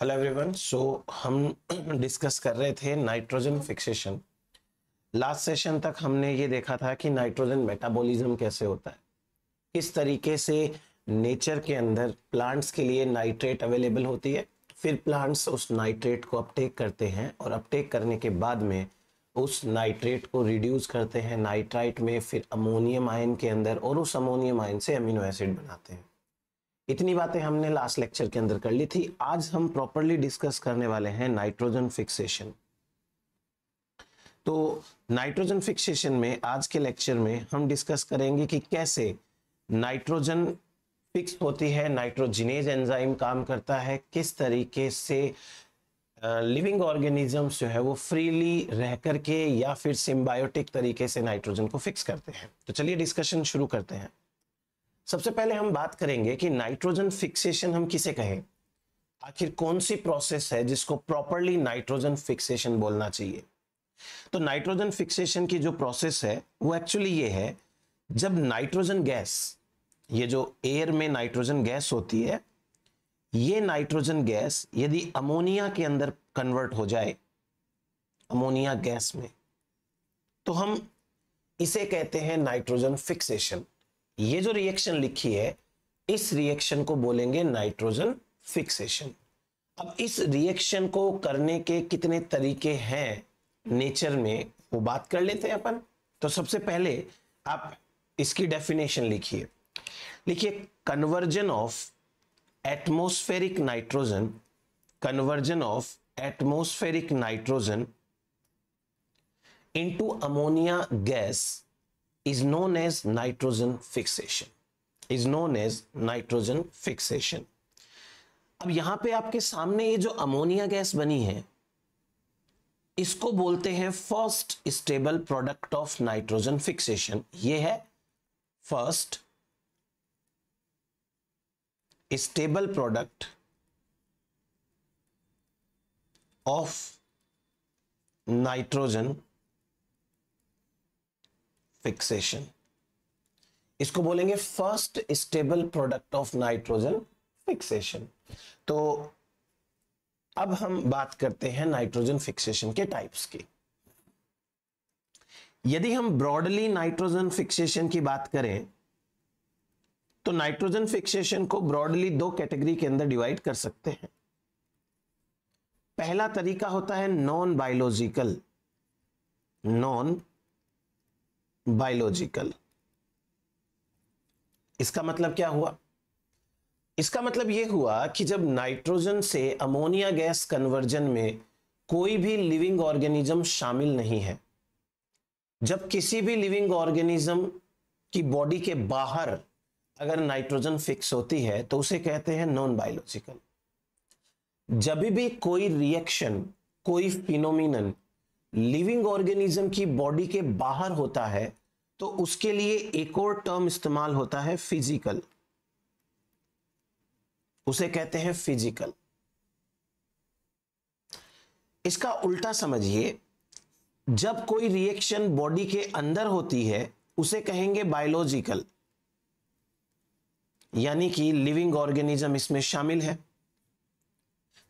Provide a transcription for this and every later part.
Hello everyone so हम discuss कर रहे थे नाइट्रोजन फिक्सेशन लास्ट सेशन तक हमने ये देखा था कि नाइट्रोजन मेटाबॉलिज्म कैसे होता है किस तरीके से नेचर के अंदर प्लांट्स के लिए नाइट्रेट अवेलेबल होती है फिर प्लांट्स उस नाइट्रेट को अपटेक करते हैं और अपटेक करने के बाद में उस नाइट्रेट को रिड्यूस करते हैं नाइट्राइट में फिर अमोनियम आयन के अंदर और उस अमोनियम आयन से अमीनो एसिड बनाते हैं इतनी बातें हमने लास्ट लेक्चर के अंदर कर ली थी आज हम प्रॉपरली डिस्कस करने वाले हैं नाइट्रोजन फिक्सेशन तो नाइट्रोजन फिक्सेशन में आज के लेक्चर में हम डिस्कस करेंगे कि कैसे नाइट्रोजन फिक्स होती है नाइट्रोजिनेज एंजाइम काम करता है किस तरीके से लिविंग ऑर्गेनिजम्स जो है वो फ्रीली रह करके या फिर सिम्बायोटिक तरीके से नाइट्रोजन को फिक्स करते हैं तो चलिए डिस्कशन शुरू करते हैं सबसे पहले हम बात करेंगे कि नाइट्रोजन फिक्सेशन हम किसे कहें आखिर कौन सी प्रोसेस है जिसको प्रॉपरली नाइट्रोजन फिक्सेशन बोलना चाहिए तो नाइट्रोजन फिक्सेशन की जो प्रोसेस है वो एक्चुअली ये है जब नाइट्रोजन गैस ये जो एयर में नाइट्रोजन गैस होती है ये नाइट्रोजन गैस यदि अमोनिया के अंदर कन्वर्ट हो जाए अमोनिया गैस में तो हम इसे कहते हैं नाइट्रोजन फिक्सेशन ये जो रिएक्शन लिखी है इस रिएक्शन को बोलेंगे नाइट्रोजन फिक्सेशन अब इस रिएक्शन को करने के कितने तरीके हैं नेचर में वो बात कर लेते हैं अपन तो सबसे पहले आप इसकी डेफिनेशन लिखिए लिखिए conversion of atmospheric nitrogen conversion of atmospheric nitrogen into ammonia gas is known as nitrogen fixation is known as nitrogen fixation अब यहां पे आपके सामने ये जो अमोनिया गैस बनी है इसको बोलते हैं first stable product of nitrogen fixation ये है first stable product of nitrogen fixation इसको बोलेंगे first stable product of nitrogen fixation तो अब हम बात करते हैं नाइट्रोजन फिक्सेशन के टाइप्स की यदि हम ब्रॉडली नाइट्रोजन फिक्सेशन की बात करें तो नाइट्रोजन फिक्सेशन को ब्रॉडली दो कैटेगरी के अंदर डिवाइड कर सकते हैं पहला तरीका होता है नॉन बायोलॉजिकल नॉन बायोलॉजिकल इसका मतलब क्या हुआ इसका मतलब यह हुआ कि जब नाइट्रोजन से अमोनिया गैस कन्वर्जन में कोई भी लिविंग ऑर्गेनिज्म शामिल नहीं है जब किसी भी लिविंग ऑर्गेनिज्म की बॉडी के बाहर अगर नाइट्रोजन फिक्स होती है तो उसे कहते हैं नॉन बायोलॉजिकल जब भी कोई रिएक्शन कोई फिनोमिनन लिविंग ऑर्गेनिज्म की बॉडी के बाहर होता है तो उसके लिए एक और टर्म इस्तेमाल होता है फिजिकल उसे कहते हैं फिजिकल इसका उल्टा समझिए जब कोई रिएक्शन बॉडी के अंदर होती है उसे कहेंगे बायोलॉजिकल यानी कि लिविंग ऑर्गेनिज्म इसमें शामिल है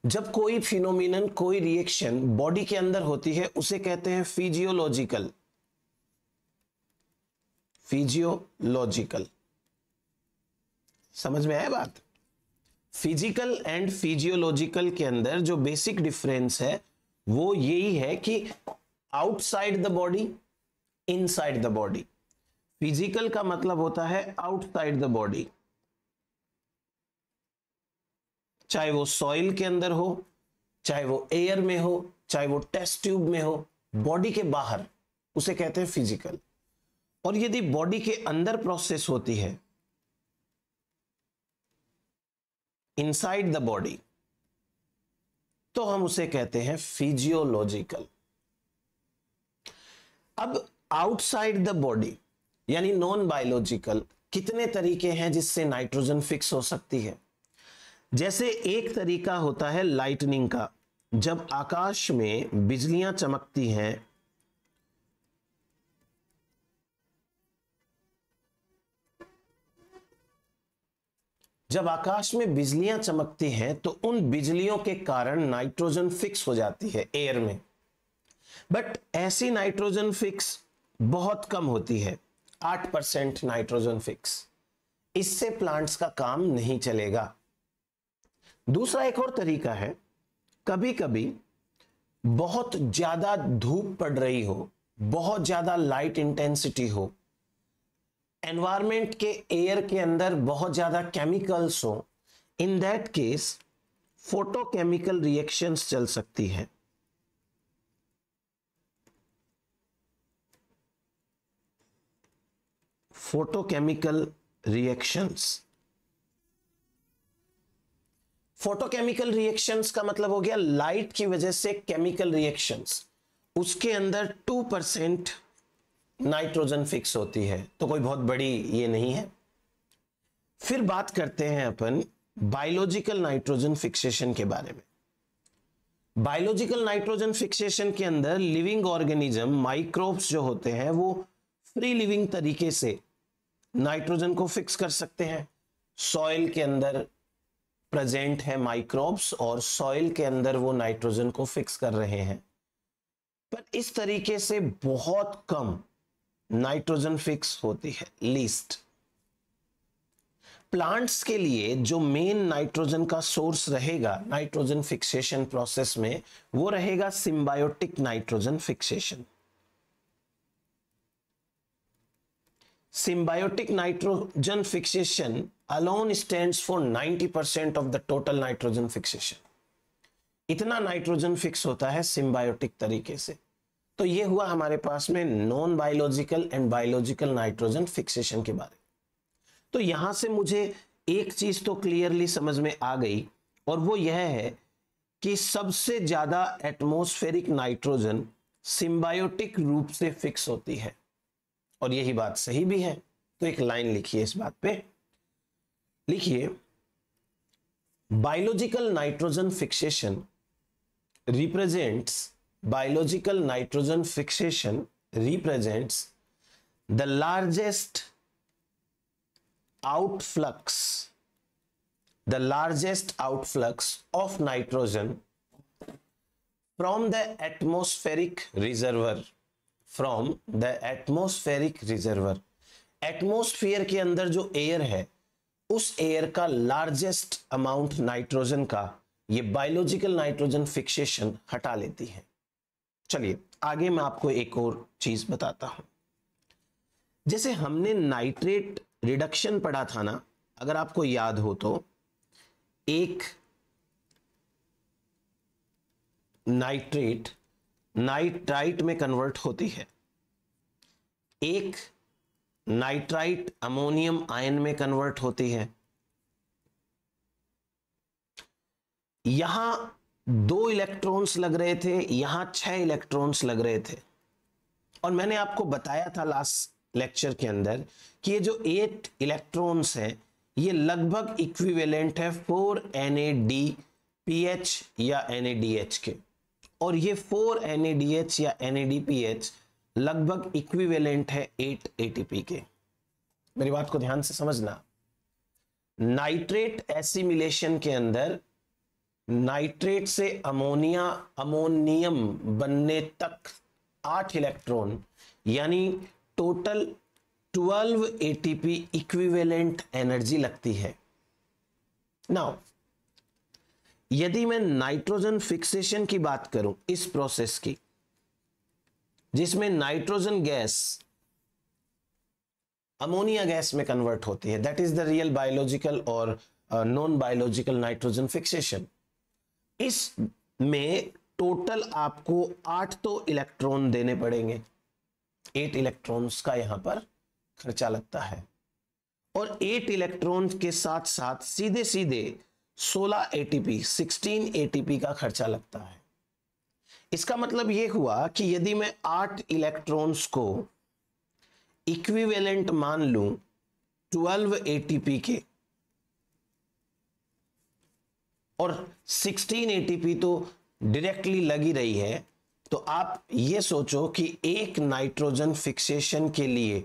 जब कोई फिनोमिनन कोई रिएक्शन बॉडी के अंदर होती है उसे कहते हैं फिजियोलॉजिकल फिजियोलॉजिकल समझ में आया बात फिजिकल एंड फिजियोलॉजिकल के अंदर जो बेसिक डिफरेंस है वो यही है कि outside the body inside the body physical का मतलब होता है आउटसाइड द बॉडी चाहे वो सॉइल के अंदर हो चाहे वो एयर में हो चाहे वो टेस्ट ट्यूब में हो बॉडी के बाहर उसे कहते हैं फिजिकल और यदि बॉडी के अंदर प्रोसेस होती है इनसाइड द बॉडी तो हम उसे कहते हैं फिजियोलॉजिकल अब आउटसाइड द बॉडी यानी नॉन बायोलॉजिकल कितने तरीके हैं जिससे नाइट्रोजन फिक्स हो सकती है जैसे एक तरीका होता है लाइटनिंग का जब आकाश में बिजलियां चमकती हैं जब आकाश में बिजलियां चमकती हैं तो उन बिजलियों के कारण नाइट्रोजन फिक्स हो जाती है एयर में बट ऐसी नाइट्रोजन फिक्स बहुत कम होती है आठ परसेंट नाइट्रोजन फिक्स इससे प्लांट्स का काम नहीं चलेगा दूसरा एक और तरीका है कभी कभी बहुत ज्यादा धूप पड़ रही हो बहुत ज्यादा लाइट इंटेंसिटी हो एनवायरमेंट के एयर के अंदर बहुत ज़्यादा केमिकल्स हो in that case photochemical reactions चल सकती है फोटोकेमिकल रिएक्शंस फोटोकेमिकल रिएक्शंस का मतलब हो गया लाइट की वजह से केमिकल रिएक्शंस उसके अंदर टू परसेंट नाइट्रोजन फिक्स होती है तो कोई बहुत बड़ी ये नहीं है फिर बात करते हैं अपन बायोलॉजिकल नाइट्रोजन फिक्सेशन के बारे में बायोलॉजिकल नाइट्रोजन फिक्सेशन के अंदर लिविंग ऑर्गेनिज्म माइक्रोब्स जो होते हैं वो फ्री लिविंग तरीके से नाइट्रोजन को फिक्स कर सकते हैं सॉइल के अंदर प्रेजेंट है माइक्रोब्स और सॉइल के अंदर वो नाइट्रोजन को फिक्स कर रहे हैं पर इस तरीके से बहुत कम नाइट्रोजन फिक्स होती है लीस्ट प्लांट्स के लिए जो मेन नाइट्रोजन का सोर्स रहेगा नाइट्रोजन फिक्सेशन प्रोसेस में वो रहेगा symbiotic nitrogen fixation symbiotic nitrogen fixation alone stands for 90% of the total nitrogen fixation इतना नाइट्रोजन फिक्स होता है सिम्बायोटिक तरीके से तो ये हुआ हमारे पास में non biological and biological nitrogen fixation के बारे तो यहां से मुझे एक चीज तो क्लियरली समझ में आ गई और वो यह है कि सबसे ज्यादा एटमोस्फेरिक नाइट्रोजन सिंबायोटिक रूप से फिक्स होती है और यही बात सही भी है तो एक लाइन लिखिए इस बात पे लिखिए biological nitrogen fixation represents biological nitrogen fixation represents the largest outflux the largest outflux of nitrogen from the atmospheric reservoir from the atmospheric reservoir atmosphere के अंदर जो एयर है उस एयर का लार्जेस्ट अमाउंट नाइट्रोजन का ये बायोलॉजिकल नाइट्रोजन फिक्सेशन हटा लेती है चलिए आगे मैं आपको एक और चीज बताता हूं जैसे हमने नाइट्रेट रिडक्शन पढ़ा था ना अगर आपको याद हो तो एक नाइट्रेट नाइट्राइट में कन्वर्ट होती है एक नाइट्राइट अमोनियम आयन में कन्वर्ट होती है यहां दो इलेक्ट्रॉन्स लग रहे थे यहां छह इलेक्ट्रॉन्स लग रहे थे और मैंने आपको बताया था लास्ट लेक्चर के अंदर कि ये जो एट इलेक्ट्रॉन्स है ये लगभग इक्विवेलेंट है four N A D P H या एन ए डी एच के और ये four N A D H या N A D P H लगभग इक्विवेलेंट है एट ए टी पी के मेरी बात को ध्यान से समझना नाइट्रेट एसिमिलेशन के अंदर नाइट्रेट से अमोनिया अमोनियम बनने तक आठ इलेक्ट्रॉन यानी टोटल 12 एटीपी इक्विवेलेंट एनर्जी लगती है नाउ यदि मैं नाइट्रोजन फिक्सेशन की बात करूं इस प्रोसेस की जिसमें नाइट्रोजन गैस अमोनिया गैस में कन्वर्ट होती है that is the real biological और नॉन बायोलॉजिकल नाइट्रोजन फिक्सेशन में टोटल आपको आठ तो इलेक्ट्रॉन देने पड़ेंगे एट इलेक्ट्रॉन्स का यहां पर खर्चा लगता है और एट इलेक्ट्रॉन के साथ साथ सीधे सीधे 16 एटीपी 16 एटीपी का खर्चा लगता है इसका मतलब यह हुआ कि यदि मैं आठ इलेक्ट्रॉन्स को इक्विवेलेंट मान लू 12 एटीपी के और 16 एटीपी तो डायरेक्टली लगी रही है तो आप ये सोचो कि एक नाइट्रोजन फिक्सेशन के लिए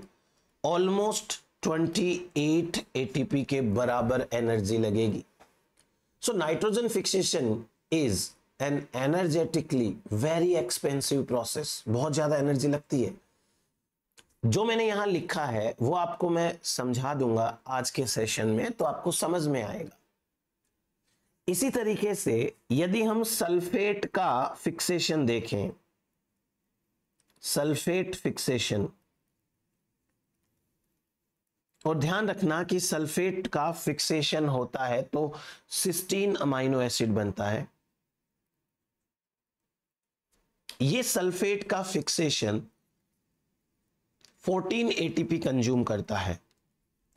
ऑलमोस्ट 28 एटीपी के बराबर एनर्जी लगेगी so nitrogen fixation is an energetically very expensive process बहुत ज्यादा एनर्जी लगती है जो मैंने यहां लिखा है वो आपको मैं समझा दूंगा आज के सेशन में तो आपको समझ में आएगा इसी तरीके से यदि हम सल्फेट का फिक्सेशन देखें सल्फेट फिक्सेशन और ध्यान रखना कि सल्फेट का फिक्सेशन होता है तो सिस्टीन अमाइनो एसिड बनता है ये सल्फेट का फिक्सेशन 14 एटीपी कंज्यूम करता है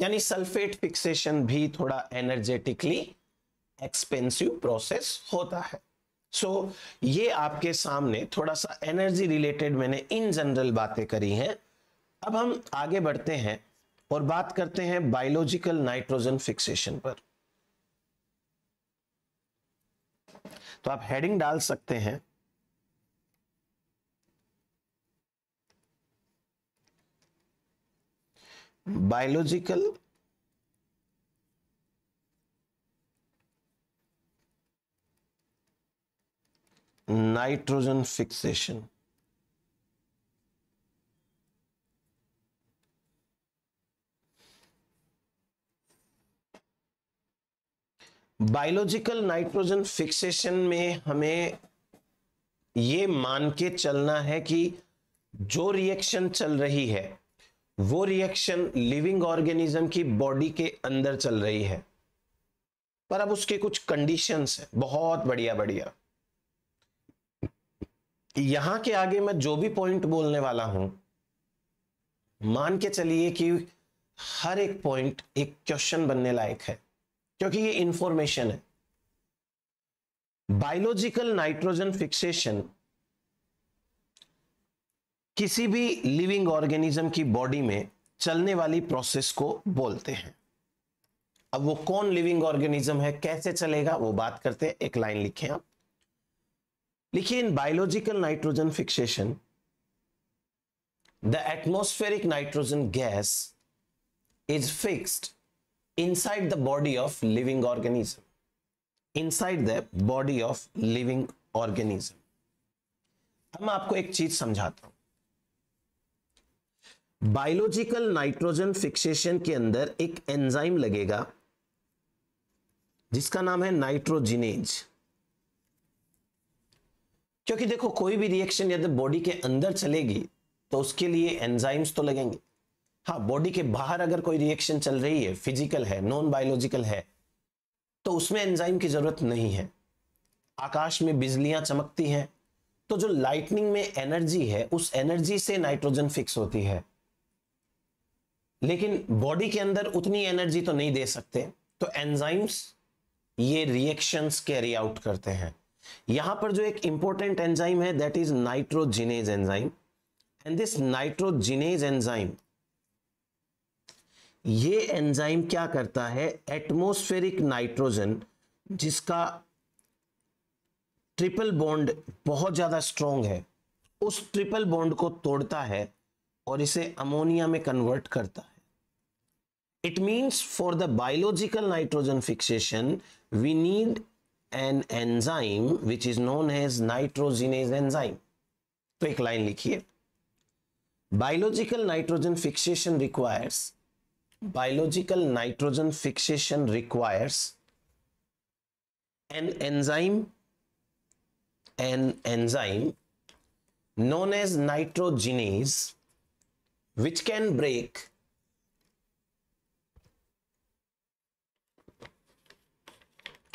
यानी सल्फेट फिक्सेशन भी थोड़ा एनर्जेटिकली एक्सपेंसिव प्रोसेस होता है सो so, ये आपके सामने थोड़ा सा एनर्जी रिलेटेड मैंने इन जनरल बातें करी हैं अब हम आगे बढ़ते हैं और बात करते हैं बायोलॉजिकल नाइट्रोजन फिक्सेशन पर तो आप हेडिंग डाल सकते हैं biological nitrogen fixation biological nitrogen fixation में हमें यह मान के चलना है कि जो रिएक्शन चल रही है वो रिएक्शन लिविंग ऑर्गेनिज्म की बॉडी के अंदर चल रही है पर अब उसके कुछ कंडीशंस है बहुत बढ़िया बढ़िया यहां के आगे मैं जो भी पॉइंट बोलने वाला हूं मान के चलिए कि हर एक पॉइंट एक क्वेश्चन बनने लायक है क्योंकि ये इंफॉर्मेशन है बायोलॉजिकल नाइट्रोजन फिक्सेशन किसी भी लिविंग ऑर्गेनिज्म की बॉडी में चलने वाली प्रोसेस को बोलते हैं अब वो कौन लिविंग ऑर्गेनिज्म है कैसे चलेगा वो बात करते हैं एक लाइन लिखें आप देखिए in biological nitrogen fixation the atmospheric nitrogen gas is inside the body of living organism inside the body of living organism मैं आपको एक चीज समझाता हूं बायोलॉजिकल नाइट्रोजन फिक्सेशन के अंदर एक एंजाइम लगेगा जिसका नाम है नाइट्रोजिनेज़ क्योंकि देखो कोई भी रिएक्शन यदि बॉडी के अंदर चलेगी तो उसके लिए एंजाइम्स तो लगेंगे हाँ बॉडी के बाहर अगर कोई रिएक्शन चल रही है फिजिकल है नॉन बायोलॉजिकल है तो उसमें एंजाइम की जरूरत नहीं है आकाश में बिजलियां चमकती हैं तो जो लाइटनिंग में एनर्जी है उस एनर्जी से नाइट्रोजन फिक्स होती है लेकिन बॉडी के अंदर उतनी एनर्जी तो नहीं दे सकते तो एंजाइम्स ये रिएक्शंस कैरी आउट करते हैं यहां पर जो एक इंपॉर्टेंट एंजाइम है that is nitrogenase enzyme and this nitrogenase enzyme ये एंजाइम क्या करता है एटमोस्फेरिक नाइट्रोजन जिसका ट्रिपल बॉन्ड बहुत ज्यादा स्ट्रॉन्ग है उस ट्रिपल बॉन्ड को तोड़ता है और इसे अमोनिया में कन्वर्ट करता है it means for the biological nitrogen fixation we need an enzyme which is known as nitrogenase enzyme. तो एक लाइन लिखिए Biological nitrogen fixation requires. Biological nitrogen fixation requires an enzyme an enzyme known as nitrogenase which can break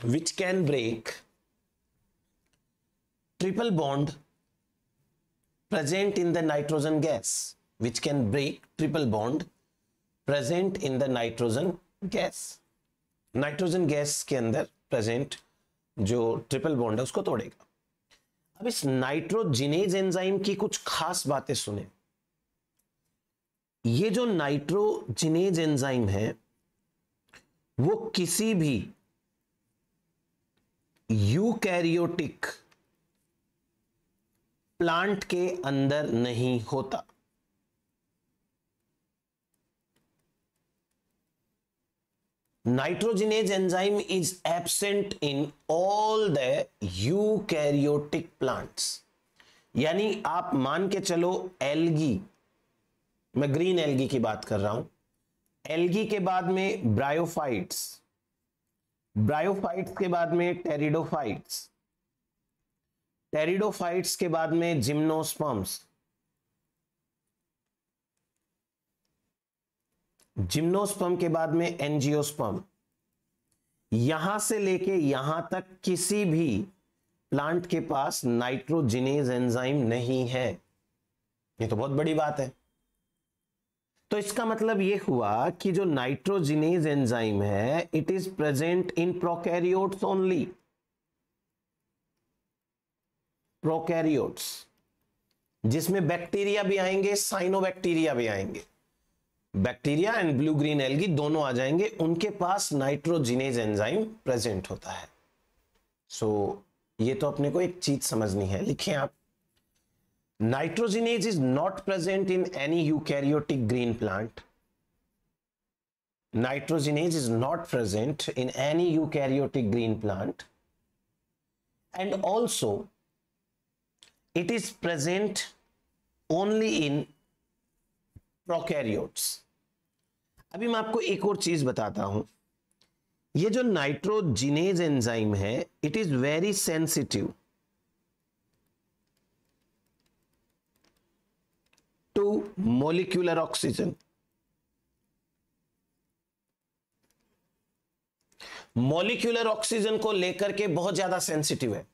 which can break triple bond present in the nitrogen gas which can break triple bond present in the nitrogen gas nitrogen gas के अंदर present जो triple bond है उसको तोड़ेगा अब इस nitrogenase enzyme की कुछ खास बातें सुने ये जो नाइट्रोजिनेज एंजाइम है वो किसी भी यूकैरियोटिक प्लांट के अंदर नहीं होता nitrogenase enzyme is absent in all the eukaryotic plants यानी आप मान के चलो एल्गी मैं ग्रीन एल्गी की बात कर रहा हूं एल्गी के बाद में ब्रायोफाइट्स ब्रायोफाइट्स के बाद में टेरिडोफाइट्स टेरिडोफाइट्स के बाद में जिम्नोस्पर्म्स जिम्नोस्पर्म के बाद में एनजियोस्पर्म यहां से लेके यहां तक किसी भी प्लांट के पास नाइट्रोजिनेज एंजाइम नहीं है ये तो बहुत बड़ी बात है तो इसका मतलब ये हुआ कि जो नाइट्रोजिनेज एंजाइम है it is present in prokaryotes only prokaryotes जिसमें बैक्टीरिया भी आएंगे साइनोबैक्टीरिया भी आएंगे bacteria and blue green algae दोनों आ जाएंगे उनके पास नाइट्रोजिनेज एंजाइम प्रेजेंट होता है सो so, ये तो अपने को एक चीज समझनी है लिखें आप Nitrogenase is not present in any eukaryotic green plant. Nitrogenase is not present in any eukaryotic green plant. And also, it is present only in prokaryotes अभी मैं आपको एक और चीज बताता हूं ये जो नाइट्रोजिनेज एंजाइम है it is very sensitive to molecular oxygen. Molecular oxygen को लेकर के बहुत ज्यादा सेंसिटिव है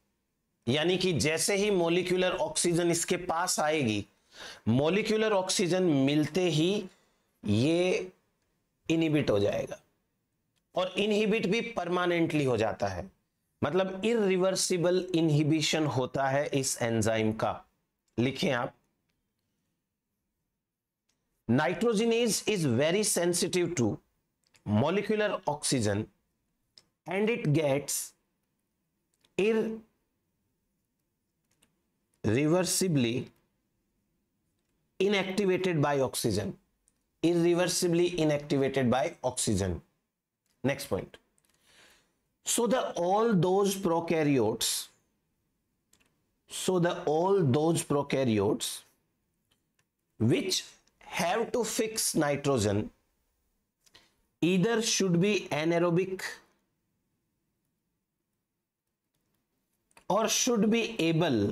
यानी कि जैसे ही मोलिक्यूलर ऑक्सीजन इसके पास आएगी मोलिक्यूलर ऑक्सीजन मिलते ही ये इनहिबिट हो जाएगा और इनहिबिट भी परमानेंटली हो जाता है मतलब इरिवर्सिबल इनहिबिशन होता है इस एंजाइम का लिखें आप nitrogenase is very sensitive to molecular oxygen and it gets irreversibly inactivated by oxygen irreversibly inactivated by oxygen next point so the all those prokaryotes so the all those prokaryotes which have to fix nitrogen either should be anaerobic और should be able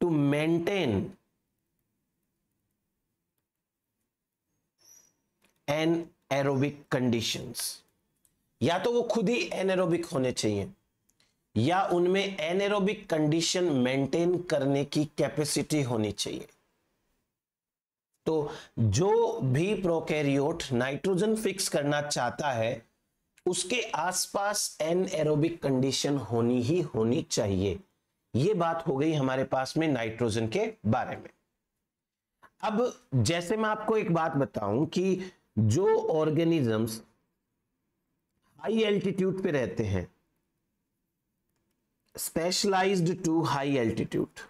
to maintain anaerobic condition या तो वो खुद ही anaerobic होने चाहिए या उनमें anaerobic condition maintain करने की कैपेसिटी होनी चाहिए तो जो भी प्रोकैरियोट नाइट्रोजन फिक्स करना चाहता है उसके आसपास एन एरोबिक कंडीशन होनी ही होनी चाहिए यह बात हो गई हमारे पास में नाइट्रोजन के बारे में अब जैसे मैं आपको एक बात बताऊं कि जो ऑर्गेनिजम्स हाई एल्टीट्यूड पे रहते हैं specialized to high altitude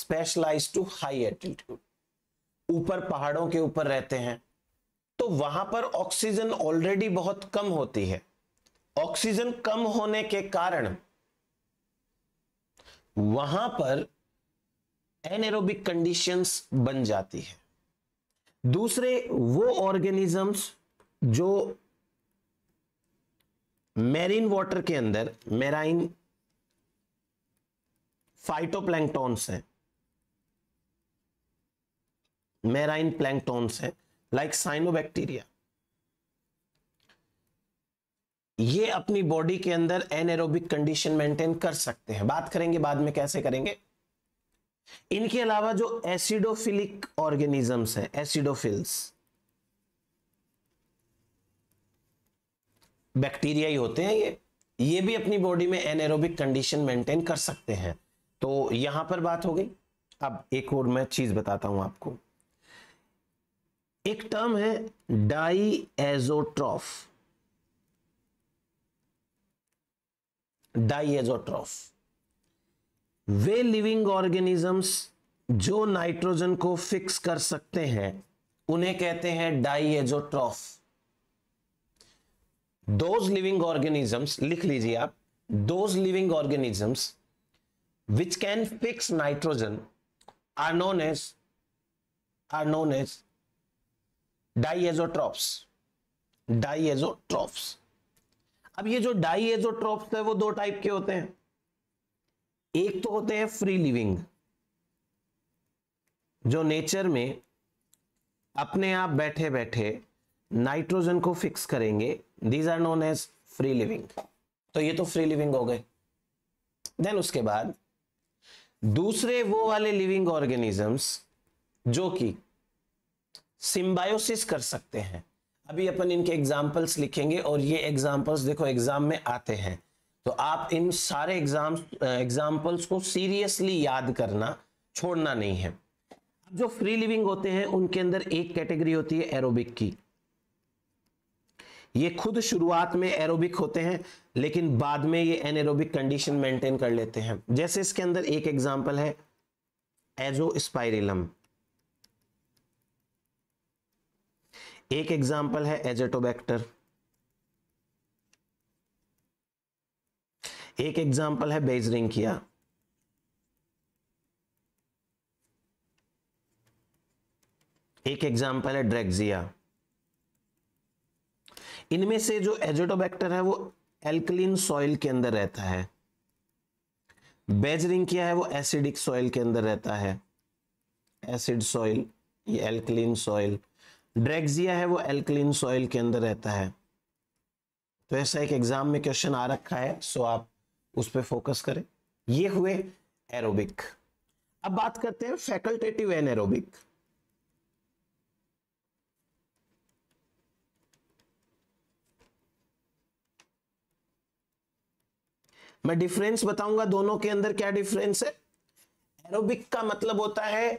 specialize to high attitude ऊपर पहाड़ों के ऊपर रहते हैं तो वहां पर ऑक्सीजन ऑलरेडी बहुत कम होती है ऑक्सीजन कम होने के कारण वहां पर एनएरोबिक कंडीशंस बन जाती है दूसरे वो ऑर्गेनिजम्स जो मैरीन वाटर के अंदर मैराइन फाइटोप्लैंकटॉन्स है मेराइन प्लैंकटॉन्स है लाइक साइनोबैक्टीरिया ये अपनी बॉडी के अंदर एनएरोबिक कंडीशन मेंटेन कर सकते हैं बात करेंगे बाद में कैसे करेंगे इनके अलावा जो एसिडोफिलिक ऑर्गेनिजम्स है एसिडोफिल्स बैक्टीरिया ही होते हैं ये ये भी अपनी बॉडी में एनएरोबिक कंडीशन मेंटेन कर सकते हैं तो यहां पर बात हो गई अब एक और मैं चीज बताता हूं आपको एक टर्म है डाई एजोट्रॉफ डाई एजोट्रॉफ वे लिविंग ऑर्गेनिजम्स जो नाइट्रोजन को फिक्स कर सकते हैं उन्हें कहते हैं एजोट्रॉफ दोज लिविंग ऑर्गेनिजम्स लिख लीजिए आप those living organisms which can fix nitrogen are known as are known as diazotrophs diazotrophs अब ये जो डाइएजोट्रॉप्स है वो दो टाइप के होते हैं एक तो होते हैं फ्री लिविंग जो नेचर में अपने आप बैठे बैठे नाइट्रोजन को फिक्स करेंगे these are known as free living तो ये तो फ्री लिविंग हो गए देन उसके बाद दूसरे वो वाले लिविंग ऑर्गेनिजम्स जो कि सिम्बायोसिस कर सकते हैं अभी अपन इनके एग्जाम्पल्स लिखेंगे और ये एग्जाम्पल्स देखो एग्जाम में आते हैं तो आप इन सारे एग्जाम एग्जाम्पल्स को सीरियसली याद करना छोड़ना नहीं है जो फ्री लिविंग होते हैं उनके अंदर एक कैटेगरी होती है एरोबिक की ये खुद शुरुआत में एरोबिक होते हैं लेकिन बाद में ये एनएरोबिक कंडीशन मेंटेन कर लेते हैं जैसे इसके अंदर एक एग्जाम्पल है एजो स्पाइरिलम एक एग्जाम्पल है एजेटोबैक्टर एक एग्जाम्पल है बेजरिंकिया एक एग्जाम्पल है ड्रेग्जिया इनमें से जो एजोटोबैक्टर है वो एल्कलिन सॉइल के अंदर रहता है बेजरिंग क्या है वो एसिडिक सॉइल के अंदर रहता है एसिड सॉइल ये एल्कलिन सॉइल ड्रैक्सिया है वो एल्कलिन सॉइल के अंदर रहता है तो ऐसा एक एग्जाम में क्वेश्चन आ रखा है सो आप उस पर फोकस करें ये हुए एरोबिक अब बात करते हैं फैकल्टेटिव एन एरोबिक मैं डिफरेंस बताऊंगा दोनों के अंदर क्या डिफरेंस है एरोबिक का मतलब होता है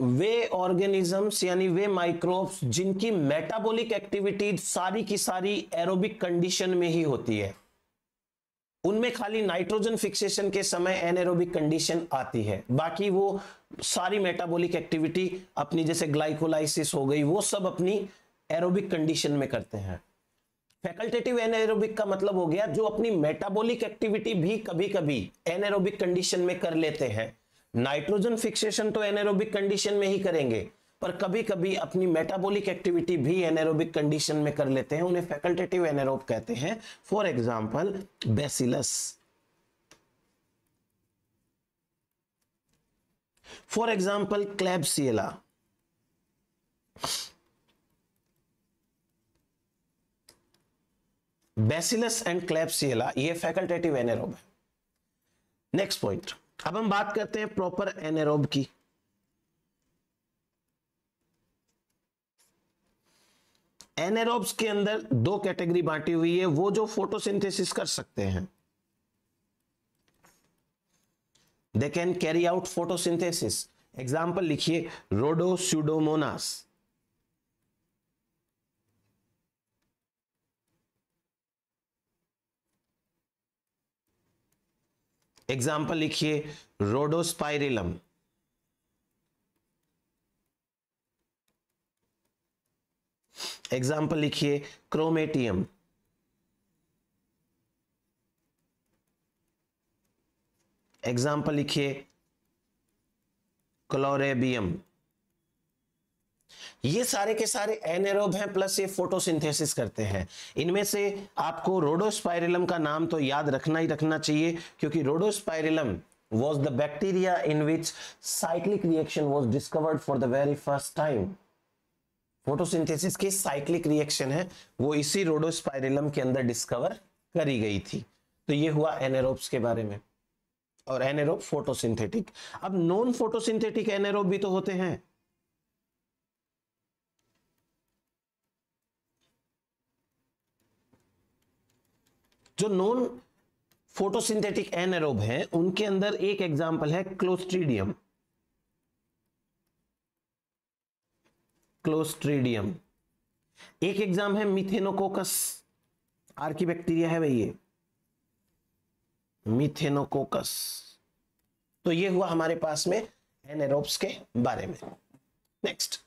वे ऑर्गेनिजम्स यानी वे माइक्रोब्स जिनकी मेटाबॉलिक एक्टिविटी सारी की सारी एरोबिक कंडीशन में ही होती है उनमें खाली नाइट्रोजन फिक्सेशन के समय एनएरोबिक कंडीशन आती है बाकी वो सारी मेटाबॉलिक एक्टिविटी अपनी जैसे ग्लाइकोलाइसिस हो गई वो सब अपनी एरोबिक कंडीशन में करते हैं फैकल्टेटिव एनएरोबिक का मतलब हो गया जो अपनी मेटाबॉलिक एक्टिविटी भी कभी कभी एनएरोबिक कंडीशन में कर लेते हैं नाइट्रोजन फिक्सेशन तो एनएरोबिक कंडीशन में ही करेंगे पर कभी कभी अपनी मेटाबॉलिक एक्टिविटी भी एनएरोबिक कंडीशन में कर लेते हैं उन्हें फैकल्टेटिव एनएरोब कहते हैं for example Bacillus for example Klebsiella Bacillus and Klebsiella ये फैकल्टेटिव एनेरोब है नेक्स्ट पॉइंट अब हम बात करते हैं प्रॉपर एनेरोब की एनेरोब्स के अंदर दो कैटेगरी बांटी हुई है वो जो फोटोसिंथेसिस कर सकते हैं they can carry out photosynthesis example लिखिए रोडोस्यूडोमोनास एग्जाम्पल लिखिए रोडोस्पाइरिलम एग्जाम्पल लिखिए क्रोमेटियम एग्जाम्पल लिखिए क्लोरेबियम ये सारे के सारे एनरोब हैं प्लस ये फोटोसिंथेसिस करते हैं इनमें से आपको रोडोस्पायरिलम का नाम तो याद रखना ही रखना चाहिए क्योंकि Rhodospirillum was the bacteria in which cyclic reaction was discovered for the very first time photosynthesis की साइक्लिक रिएक्शन है वो इसी रोडोस्पायरिलम के अंदर डिस्कवर करी गई थी तो ये हुआ एनेरोब्स के बारे में और एनेरोब फोटोसिंथेटिक अब नॉन फोटोसिंथेटिक एनेरोब भी तो होते हैं जो नॉन फोटोसिंथेटिक एनरोब हैं उनके अंदर एक एग्जांपल है क्लोस्ट्रीडियम क्लोस्ट्रीडियम एक एग्जाम है मिथेनोकोकस आर्की बैक्टीरिया है भाई ये मिथेनोकोकस तो ये हुआ हमारे पास में एनरोब्स के बारे में नेक्स्ट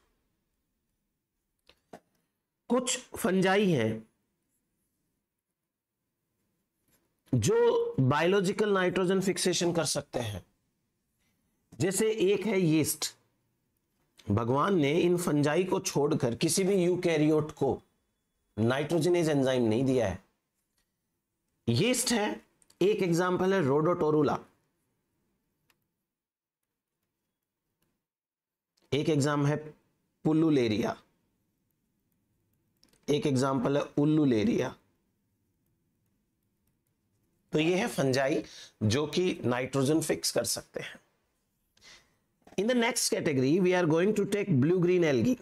कुछ फंजाई हैं जो बायोलॉजिकल नाइट्रोजन फिक्सेशन कर सकते हैं जैसे एक है यीस्ट भगवान ने इन फंजाई को छोड़कर किसी भी यूकैरियोट को नाइट्रोजनेज एंजाइम नहीं दिया है यीस्ट है एक एग्जांपल है रोडोटोरुला एक एग्जाम है पुल्लुलेरिया एक एग्जांपल है उल्लुलेरिया तो ये है फंजाई जो कि नाइट्रोजन फिक्स कर सकते हैं in the next category we are going to take blue green algae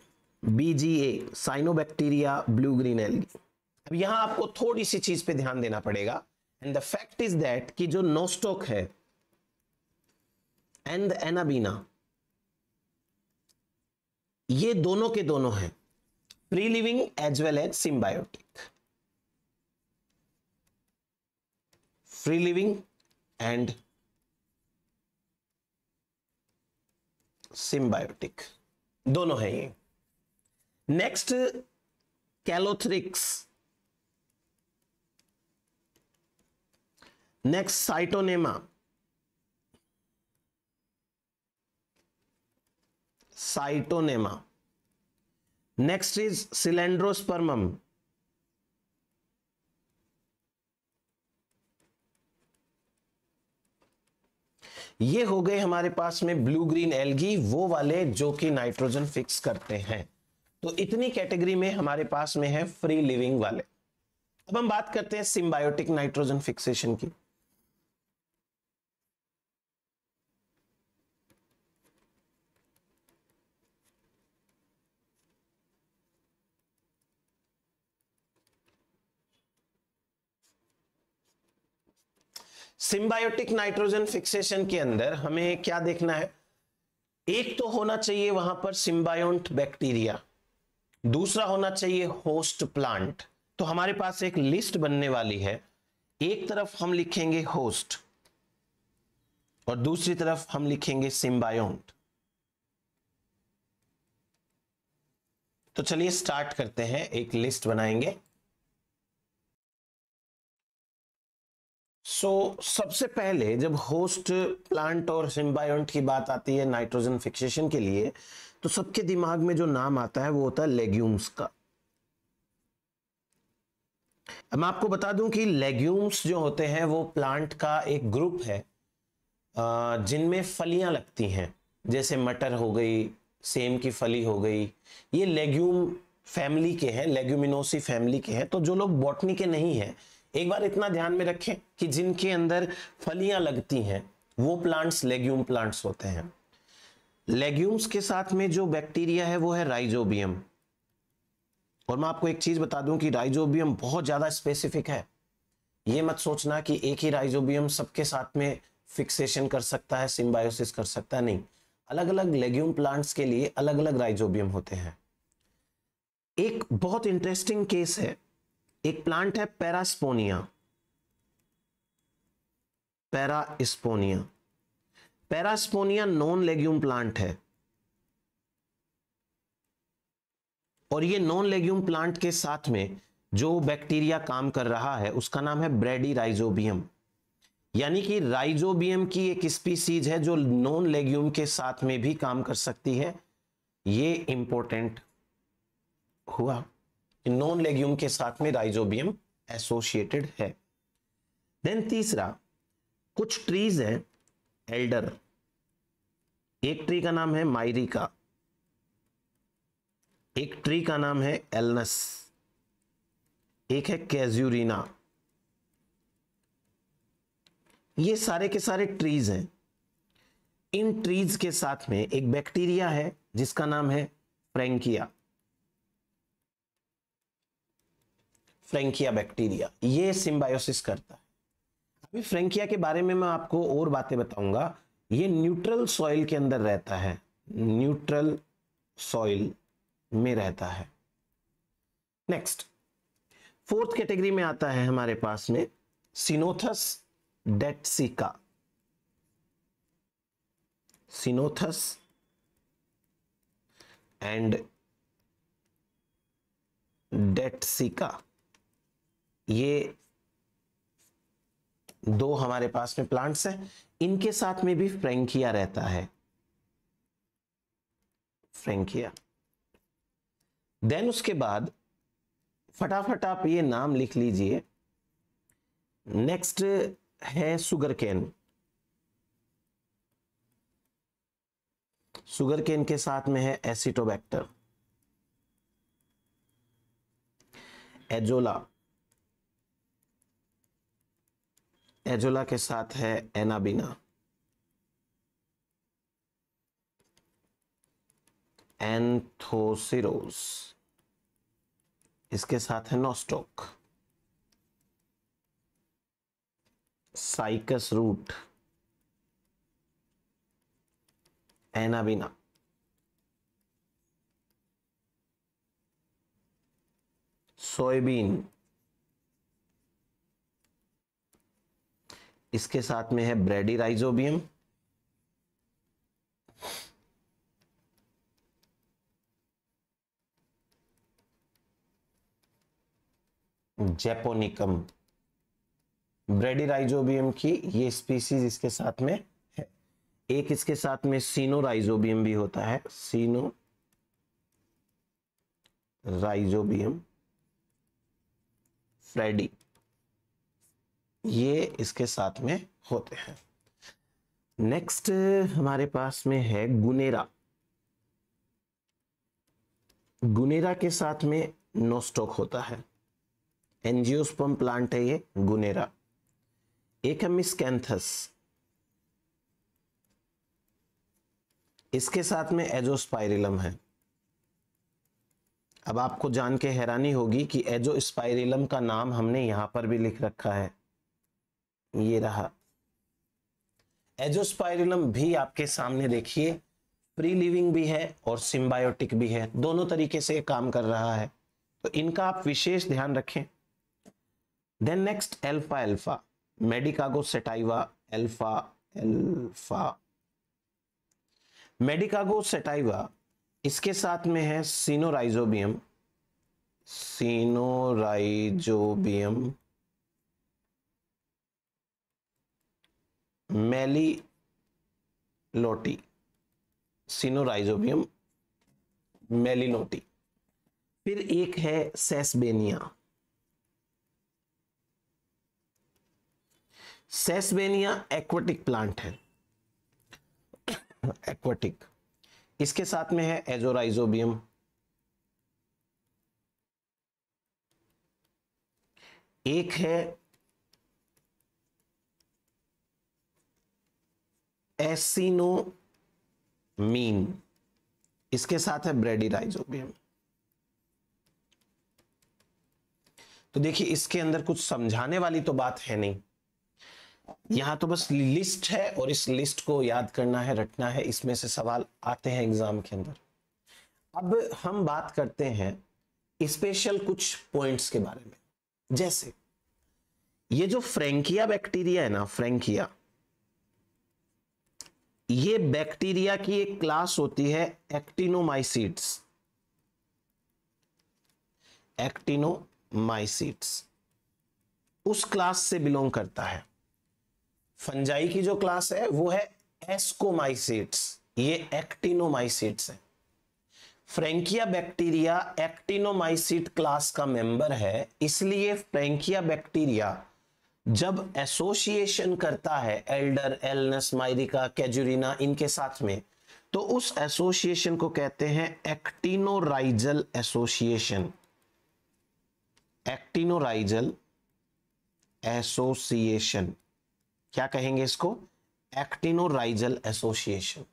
BGA cyanobacteria blue green algae अब यहां आपको थोड़ी सी चीज पे ध्यान देना पड़ेगा and the fact is that कि जो नोस्टोक है एंड एनाबीना ये दोनों के दोनों हैं free living as well as symbiotic free living and symbiotic दोनों है ये next Calothrix next Scytonema Scytonema next is Cylindrospermum ये हो गए हमारे पास में ब्लू ग्रीन एलगी वो वाले जो कि नाइट्रोजन फिक्स करते हैं तो इतनी कैटेगरी में हमारे पास में है फ्री लिविंग वाले अब हम बात करते हैं सिम्बायोटिक नाइट्रोजन फिक्सेशन की सिंबायोटिक नाइट्रोजन फिक्सेशन के अंदर हमें क्या देखना है एक तो होना चाहिए वहां पर सिम्बायोट बैक्टीरिया दूसरा होना चाहिए होस्ट प्लांट तो हमारे पास एक लिस्ट बनने वाली है एक तरफ हम लिखेंगे होस्ट और दूसरी तरफ हम लिखेंगे सिम्बायोट तो चलिए स्टार्ट करते हैं एक लिस्ट बनाएंगे सो so, सबसे पहले जब होस्ट प्लांट और सिम्बायट की बात आती है नाइट्रोजन फिक्सेशन के लिए तो सबके दिमाग में जो नाम आता है वो होता है लेग्यूम्स का मैं आपको बता दूं कि लेग्यूम्स जो होते हैं वो प्लांट का एक ग्रुप है जिनमें फलियां लगती हैं जैसे मटर हो गई सेम की फली हो गई ये लेग्यूम फैमिली के हैं लेग्यूमिनोसी फैमिली के हैं तो जो लोग बॉटनी के नहीं हैं एक बार इतना ध्यान में रखें कि जिनके अंदर फलियां लगती हैं वो प्लांट्स लेग्यूम प्लांट्स होते हैं लेग्यूम्स के साथ में जो बैक्टीरिया है वो है राइजोबियम और मैं आपको एक चीज बता दूं कि राइजोबियम बहुत ज्यादा स्पेसिफिक है ये मत सोचना कि एक ही राइजोबियम सबके साथ में फिक्सेशन कर सकता है सिम्बायोसिस कर सकता है नहीं अलग अलग लेग्यूम प्लांट्स के लिए अलग अलग राइजोबियम होते हैं एक बहुत इंटरेस्टिंग केस है एक प्लांट है Parasponia Parasponia Parasponia non legume plant है और ये नॉन लेग्यूम प्लांट के साथ में जो बैक्टीरिया काम कर रहा है उसका नाम है ब्रेडी राइजोबियम यानी कि राइजोबियम की एक स्पीसीज है जो नॉन लेग्यूम के साथ में भी काम कर सकती है ये इंपॉर्टेंट हुआ नॉन लेग्यूम के साथ में राइजोबियम एसोसिएटेड है देन तीसरा कुछ ट्रीज हैं एल्डर एक ट्री का नाम है माइरिका एक ट्री का नाम है एलनस एक है कैज्यूरिना ये सारे के सारे ट्रीज हैं इन ट्रीज के साथ में एक बैक्टीरिया है जिसका नाम है फ्रेंकिया फ्रेंकिया बैक्टीरिया ये सिम्बायोसिस करता है अभी फ्रेंकिया के बारे में मैं आपको और बातें बताऊंगा ये न्यूट्रल सॉइल के अंदर रहता है न्यूट्रल सॉइल में रहता है नेक्स्ट फोर्थ कैटेगरी में आता है हमारे पास में सिनोथस डेटसिका सिनोथस एंड डेटसिका ये दो हमारे पास में प्लांट्स हैं इनके साथ में भी फ्रेंकिया रहता है फ्रेंकिया देन उसके बाद फटाफट आप ये नाम लिख लीजिए नेक्स्ट है सुगर केन सुगर केन के साथ में है एसिटोबैक्टर एजोला एजोला के साथ है एनाबीना एंथोसिरोस इसके साथ है Nostoc Cycas root Anabaena soybean इसके साथ में है Bradyrhizobium japonicum Bradyrhizobium की ये स्पीसीज इसके साथ में है एक इसके साथ में सीनो राइजोबियम भी होता है सीनो राइजोबियम फ्रेडी ये इसके साथ में होते हैं नेक्स्ट हमारे पास में है गुनेरा गुनेरा के साथ में नोस्टोक होता है एनजियोस्पम प्लांट है ये गुनेरा एक है मिसकैंथस इसके साथ में एजोस्पाइरिलम है अब आपको जान के हैरानी होगी कि स्पाइरिलम का नाम हमने यहां पर भी लिख रखा है ये रहा एजोस्पायरुलम भी आपके सामने देखिए प्री लिविंग भी है और सिम्बायोटिक भी है दोनों तरीके से काम कर रहा है तो इनका आप विशेष ध्यान रखें then next alpha alpha मेडिकागो sativa alpha alpha मेडिकागो sativa इसके साथ में है सीनोराइजोबियम सीनोराइजोबियम मैली लोटी सिनोराइजोबियम मेलिनोटी फिर एक है सेसबेनिया सेसबेनिया एक्वेटिक प्लांट है एक्वेटिक इसके साथ में है एजोराइजोबियम एक है एसिनो मीन इसके साथ है ब्रेडी ब्रेडिराइजोबियम तो देखिए इसके अंदर कुछ समझाने वाली तो बात है नहीं यहां तो बस लिस्ट है और इस लिस्ट को याद करना है रटना है इसमें से सवाल आते हैं एग्जाम के अंदर अब हम बात करते हैं स्पेशल कुछ पॉइंट्स के बारे में जैसे ये जो फ्रेंकिया बैक्टीरिया है ना फ्रेंकिया ये बैक्टीरिया की एक क्लास होती है एक्टिनोमाइसिड्स एक्टिनोमाइसिड्स उस क्लास से बिलोंग करता है फंजाई की जो क्लास है वो है एस्कोमाइसिट्स ये एक्टिनोमाइसिट्स है फ्रेंकिया बैक्टीरिया एक्टिनोमाइसिट क्लास का मेंबर है इसलिए फ्रेंकिया बैक्टीरिया जब एसोसिएशन करता है एल्डर एलनस माइरिका कैजुरीना इनके साथ में तो उस एसोसिएशन को कहते हैं एक्टिनोराइजल एसोसिएशन एक्टिनोराइजल एसोसिएशन क्या कहेंगे इसको एक्टिनोराइजल एसोसिएशन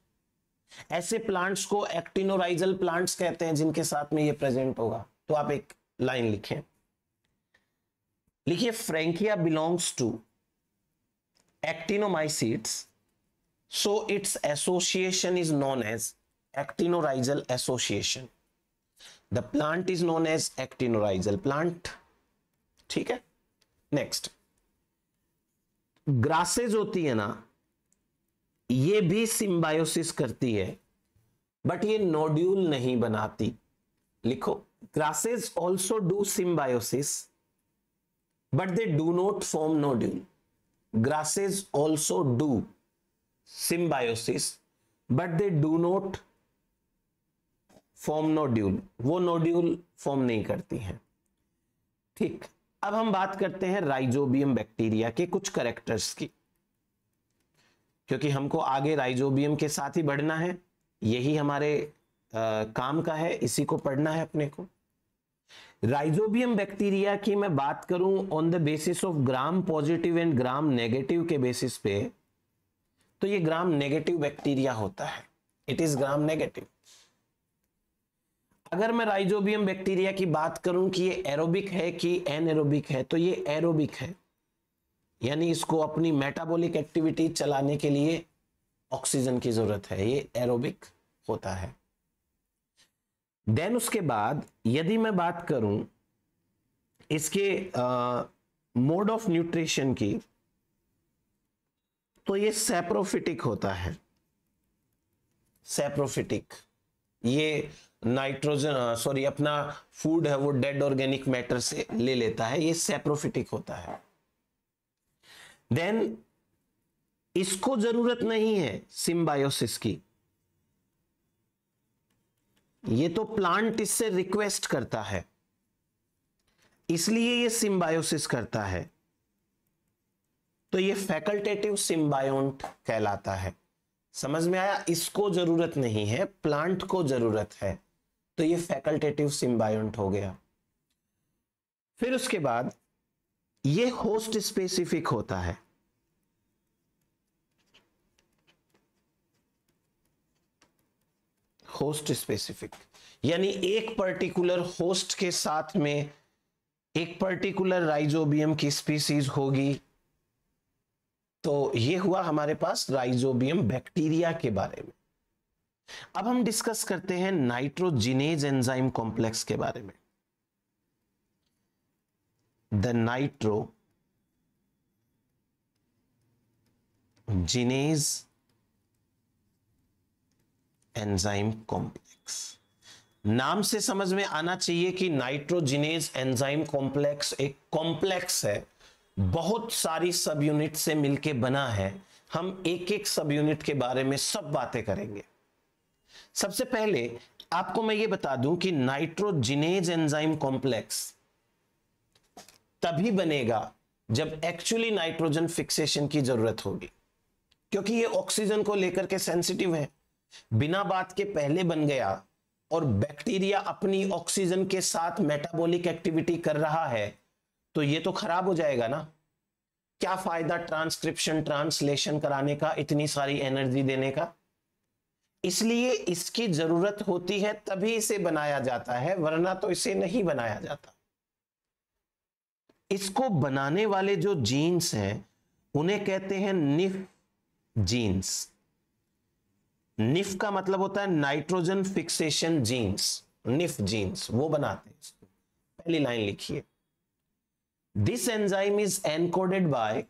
ऐसे प्लांट्स को एक्टिनोराइजल प्लांट्स कहते हैं जिनके साथ में ये प्रेजेंट होगा तो आप एक लाइन लिखें लिखिए Frankia belongs to actinomycetes so its association is known as actinorhizal association the plant is known as actinorhizal plant ठीक है नेक्स्ट ग्रासेज होती है ना ये भी सिंबायोसिस करती है बट ये नोड्यूल नहीं बनाती लिखो grasses also do symbiosis but they do not form nodule grasses also do symbiosis but they do not form nodule वो नोड्यूल फॉर्म नहीं करती हैं ठीक अब हम बात करते हैं राइजोबियम बैक्टीरिया के कुछ करेक्टर्स की क्योंकि हमको आगे राइजोबियम के साथ ही बढ़ना है यही हमारे आ, काम का है इसी को पढ़ना है अपने को राइजोबियम बैक्टीरिया की मैं बात करूं on the basis of gram positive and gram negative के बेसिस पे तो ये ग्राम नेगेटिव बैक्टीरिया होता है इट इज ग्राम नेगेटिव अगर मैं राइजोबियम बैक्टीरिया की बात करूं कि ये एरोबिक है कि एरोबिक है तो ये एरोबिक है यानी इसको अपनी मेटाबॉलिक एक्टिविटी चलाने के लिए ऑक्सीजन की जरूरत है ये एरोबिक होता है देन उसके बाद यदि मैं बात करूं इसके मोड ऑफ न्यूट्रिशन की तो ये सेप्रोफिटिक होता है सेप्रोफिटिक ये नाइट्रोजन सॉरी अपना फूड है वो डेड ऑर्गेनिक मैटर से ले लेता है ये सेप्रोफिटिक होता है देन इसको जरूरत नहीं है सिम्बायोसिस की ये तो प्लांट इससे रिक्वेस्ट करता है इसलिए ये सिंबायोसिस करता है तो ये फैकल्टेटिव सिम्बायोट कहलाता है समझ में आया इसको जरूरत नहीं है प्लांट को जरूरत है तो ये फैकल्टेटिव सिंबायोन्ट हो गया फिर उसके बाद ये होस्ट स्पेसिफिक होता है होस्ट स्पेसिफिक यानी एक पर्टिकुलर होस्ट के साथ में एक पर्टिकुलर राइजोबियम की स्पीसीज होगी तो ये हुआ हमारे पास राइजोबियम बैक्टीरिया के बारे में अब हम डिस्कस करते हैं नाइट्रोजिनेज एंजाइम कॉम्प्लेक्स के बारे में the nitrogenase enzyme complex नाम से समझ में आना चाहिए कि नाइट्रोजिनेज एंजाइम कॉम्प्लेक्स एक कॉम्प्लेक्स है बहुत सारी सब यूनिट से मिलके बना है हम एक एक सब यूनिट के बारे में सब बातें करेंगे सबसे पहले आपको मैं ये बता दूं कि नाइट्रोजिनेज एंजाइम कॉम्प्लेक्स तभी बनेगा जब एक्चुअली नाइट्रोजन फिक्सेशन की जरूरत होगी क्योंकि ये ऑक्सीजन को लेकर के सेंसिटिव है बिना बात के पहले बन गया और बैक्टीरिया अपनी ऑक्सीजन के साथ मेटाबॉलिक एक्टिविटी कर रहा है तो ये तो खराब हो जाएगा ना क्या फायदा ट्रांसक्रिप्शन ट्रांसलेशन कराने का इतनी सारी एनर्जी देने का इसलिए इसकी जरूरत होती है तभी इसे बनाया जाता है वरना तो इसे नहीं बनाया जाता इसको बनाने वाले जो जीन्स हैं उन्हें कहते हैं निफ जीन्स निफ का मतलब होता है nitrogen fixation genes nif genes वो बनाते हैं पहली लाइन लिखिए this enzyme is encoded by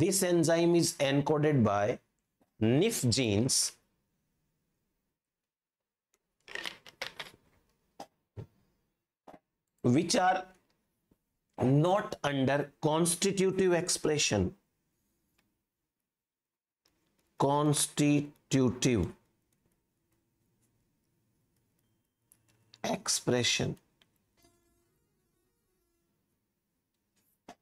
this enzyme is encoded by nif genes which are not under constitutive expression constitutive expression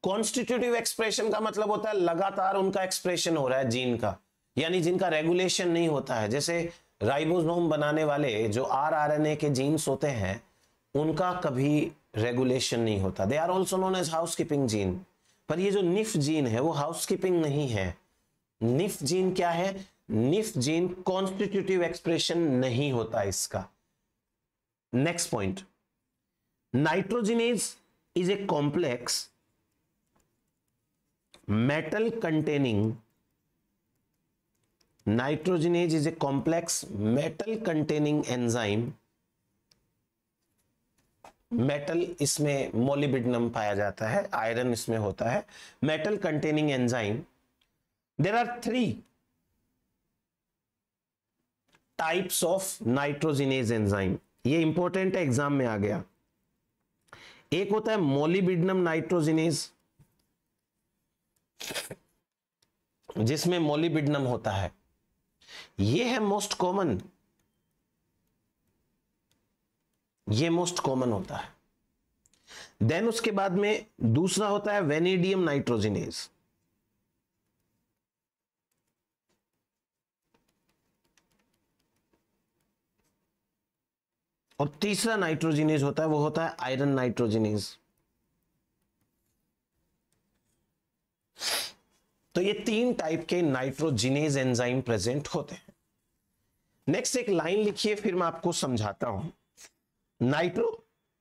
constitutive expression का मतलब होता है लगातार उनका एक्सप्रेशन हो रहा है जीन का यानी जिनका रेगुलेशन नहीं होता है जैसे राइबोसोम बनाने वाले जो आर आर एन ए के जीन्स होते हैं उनका कभी रेगुलेशन नहीं होता they are also known as housekeeping gene पर ये जो निफ जीन है वो हाउस कीपिंग नहीं है निफ जीन क्या है निफ जीन कॉन्स्टिट्यूटिव एक्सप्रेशन नहीं होता इसका next point nitrogenase is a complex metal containing nitrogenase is a complex metal containing enzyme metal इसमें मोलिबिडनम पाया जाता है आयरन इसमें होता है metal containing enzyme there are three types of nitrogenase enzyme ये इंपॉर्टेंट है एग्जाम में आ गया एक होता है मोलिबिडनम नाइट्रोजिनेस जिसमें मोलिबिडनम होता है ये है मोस्ट कॉमन ये मोस्ट कॉमन होता है देन उसके बाद में दूसरा होता है वेनेडियम नाइट्रोजिनेज और तीसरा नाइट्रोजिनेज होता है वो होता है आयरन नाइट्रोजिनेज तो ये तीन टाइप के नाइट्रोजिनेज एंजाइम प्रेजेंट होते हैं नेक्स्ट एक लाइन लिखिए फिर मैं आपको समझाता हूं nitro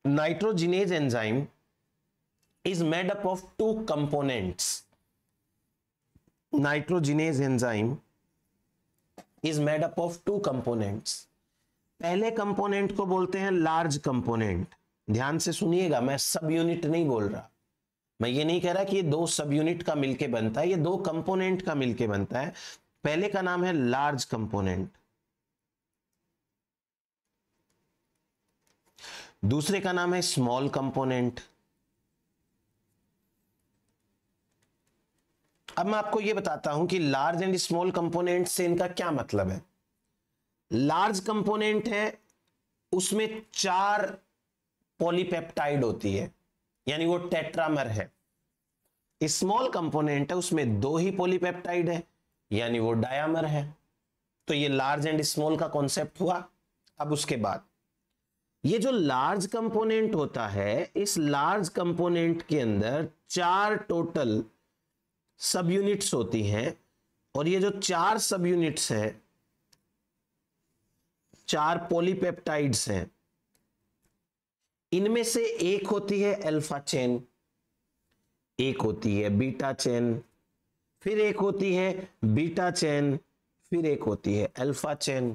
nitrogenase enzyme is made up of two components nitrogenase enzyme is made up of two components पहले कंपोनेंट को बोलते हैं लार्ज कंपोनेंट ध्यान से सुनिएगा मैं सब यूनिट नहीं बोल रहा मैं ये नहीं कह रहा कि ये दो सब यूनिट का मिलके बनता है ये दो कंपोनेंट का मिलके बनता है पहले का नाम है लार्ज कंपोनेंट दूसरे का नाम है स्मॉल कंपोनेंट अब मैं आपको यह बताता हूं कि लार्ज एंड स्मॉल कंपोनेंट से इनका क्या मतलब है लार्ज कंपोनेंट है उसमें चार पॉलीपेप्टाइड होती है यानी वो टेट्रामर है स्मॉल कंपोनेंट है उसमें दो ही पॉलीपेप्टाइड है यानी वो डायामर है तो ये लार्ज एंड स्मॉल का कॉन्सेप्ट हुआ अब उसके बाद ये जो लार्ज कंपोनेंट होता है इस लार्ज कंपोनेंट के अंदर चार टोटल सब यूनिट्स होती हैं और ये जो चार सब यूनिट्स हैं चार पॉलीपेप्टाइड्स हैं इनमें से एक होती है अल्फा चेन एक होती है बीटा चेन फिर एक होती है बीटा चेन फिर एक होती है alpha chain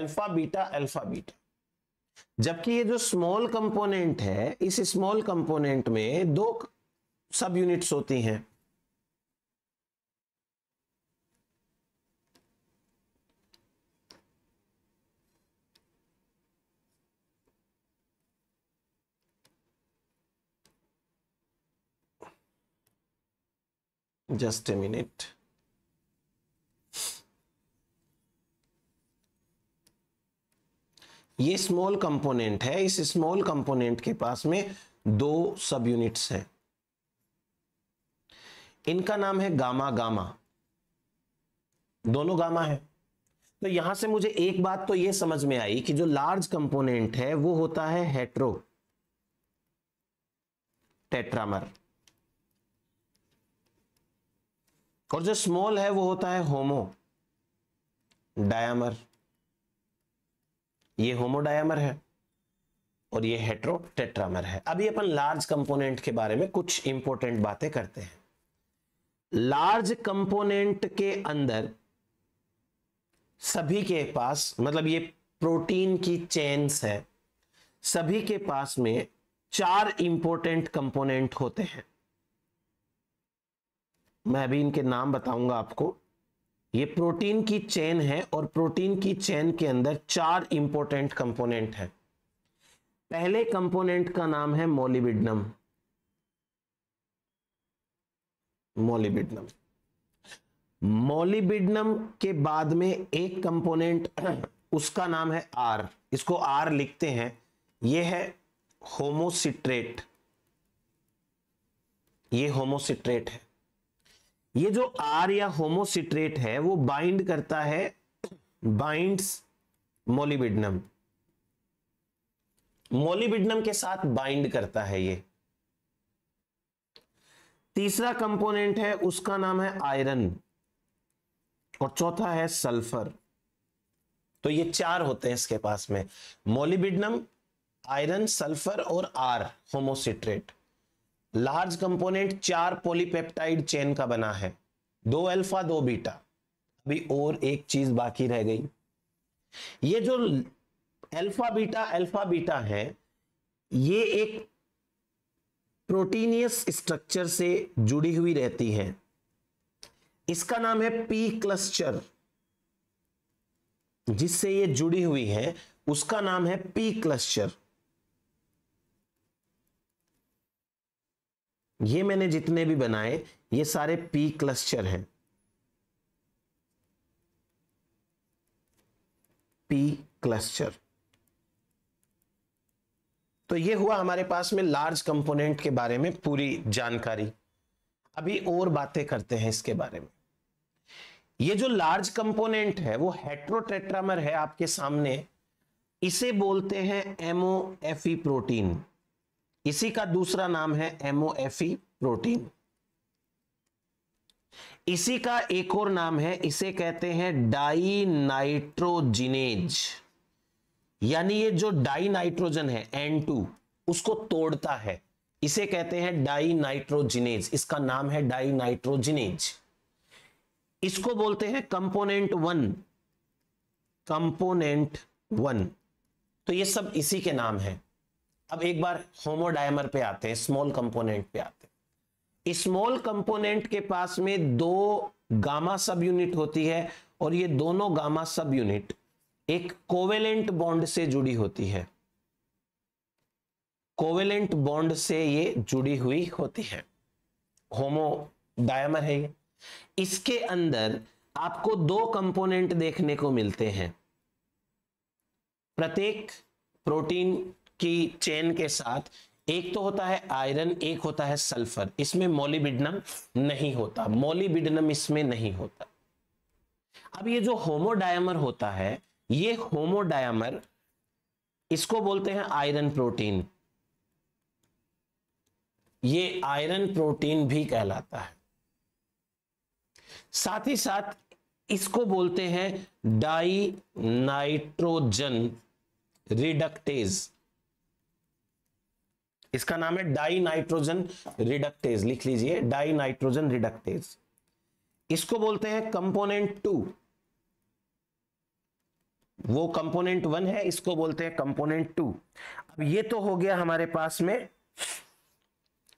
alpha beta alpha beta जबकि ये जो स्मॉल कंपोनेंट है इस स्मॉल कंपोनेंट में दो सब यूनिट्स होती हैं just a minute ये स्मॉल कंपोनेंट है इस स्मॉल कंपोनेंट के पास में दो सब यूनिट्स हैं इनका नाम है गामा गामा दोनों गामा है तो यहां से मुझे एक बात तो यह समझ में आई कि जो लार्ज कंपोनेंट है वो होता है हेट्रो टेट्रामर और जो स्मॉल है वो होता है होमो डायमर ये होमो डायमर है और ये हेट्रो टेट्रामर है अभी अपन लार्ज कंपोनेंट के बारे में कुछ इंपॉर्टेंट बातें करते हैं लार्ज कंपोनेंट के अंदर सभी के पास मतलब ये प्रोटीन की चेन्स है सभी के पास में चार इंपॉर्टेंट कंपोनेंट होते हैं मैं अभी इनके नाम बताऊंगा आपको ये प्रोटीन की चेन है और प्रोटीन की चेन के अंदर चार इंपॉर्टेंट कंपोनेंट है पहले कंपोनेंट का नाम है मोलिबिडनम मोलिबिडनम मोलिबिडनम के बाद में एक कंपोनेंट उसका नाम है आर इसको आर लिखते हैं यह है होमोसिट्रेट ये होमोसिट्रेट है ये जो आर या होमोसिट्रेट है वो बाइंड करता है बाइंड्स मोलिबिडनम मोलिबिडनम के साथ बाइंड करता है ये तीसरा कंपोनेंट है उसका नाम है आयरन और चौथा है सल्फर तो ये चार होते हैं इसके पास में मोलिबिडनम आयरन सल्फर और आर होमोसिट्रेट लार्ज कंपोनेंट चार पॉलीपेप्टाइड चेन का बना है दो अल्फा दो बीटा अभी और एक चीज बाकी रह गई ये जो अल्फा बीटा अल्फा बीटा है ये एक प्रोटीनियस स्ट्रक्चर से जुड़ी हुई रहती है इसका नाम है पी क्लस्टर जिससे ये जुड़ी हुई है उसका नाम है पी क्लस्टर ये मैंने जितने भी बनाए ये सारे पी क्लस्टर हैं पी क्लस्टर तो ये हुआ हमारे पास में लार्ज कंपोनेंट के बारे में पूरी जानकारी अभी और बातें करते हैं इसके बारे में ये जो लार्ज कंपोनेंट है वो हेट्रोटेट्रामर है आपके सामने इसे बोलते हैं एफ प्रोटीन इसी का दूसरा नाम है एमओएफई e प्रोटीन इसी का एक और नाम है इसे कहते हैं डाइनाइट्रोजिनेज यानी ये जो डाइनाइट्रोजन है N2 उसको तोड़ता है इसे कहते हैं डाइनाइट्रोजिनेज इसका नाम है डाइनाइट्रोजिनेज इसको बोलते हैं कंपोनेंट वन कंपोनेंट वन तो ये सब इसी के नाम है अब एक बार होमोडायमर पे आते हैं स्मॉल कंपोनेंट पे आते हैं स्मॉल कंपोनेंट के पास में दो गामा सब यूनिट होती है और ये दोनों गामा सब यूनिट एक कोवेलेंट बॉन्ड से जुड़ी होती है कोवेलेंट बॉन्ड से ये जुड़ी हुई होती है होमो डायमर है ये इसके अंदर आपको दो कंपोनेंट देखने को मिलते हैं प्रत्येक प्रोटीन की चेन के साथ एक तो होता है आयरन एक होता है सल्फर इसमें मोलिबिडनम नहीं होता मोलिबिडनम इसमें नहीं होता अब ये जो होमोडायमर होता है ये होमोडायमर इसको बोलते हैं आयरन प्रोटीन ये आयरन प्रोटीन भी कहलाता है साथ ही साथ इसको बोलते हैं डाई नाइट्रोजन रिडक्टेज इसका नाम है डाई नाइट्रोजन रिडक्टेज लिख लीजिए डाई नाइट्रोजन रिडक्टेज इसको बोलते हैं कंपोनेंट टू वो कंपोनेंट वन है इसको बोलते हैं कंपोनेंट टू अब ये तो हो गया हमारे पास में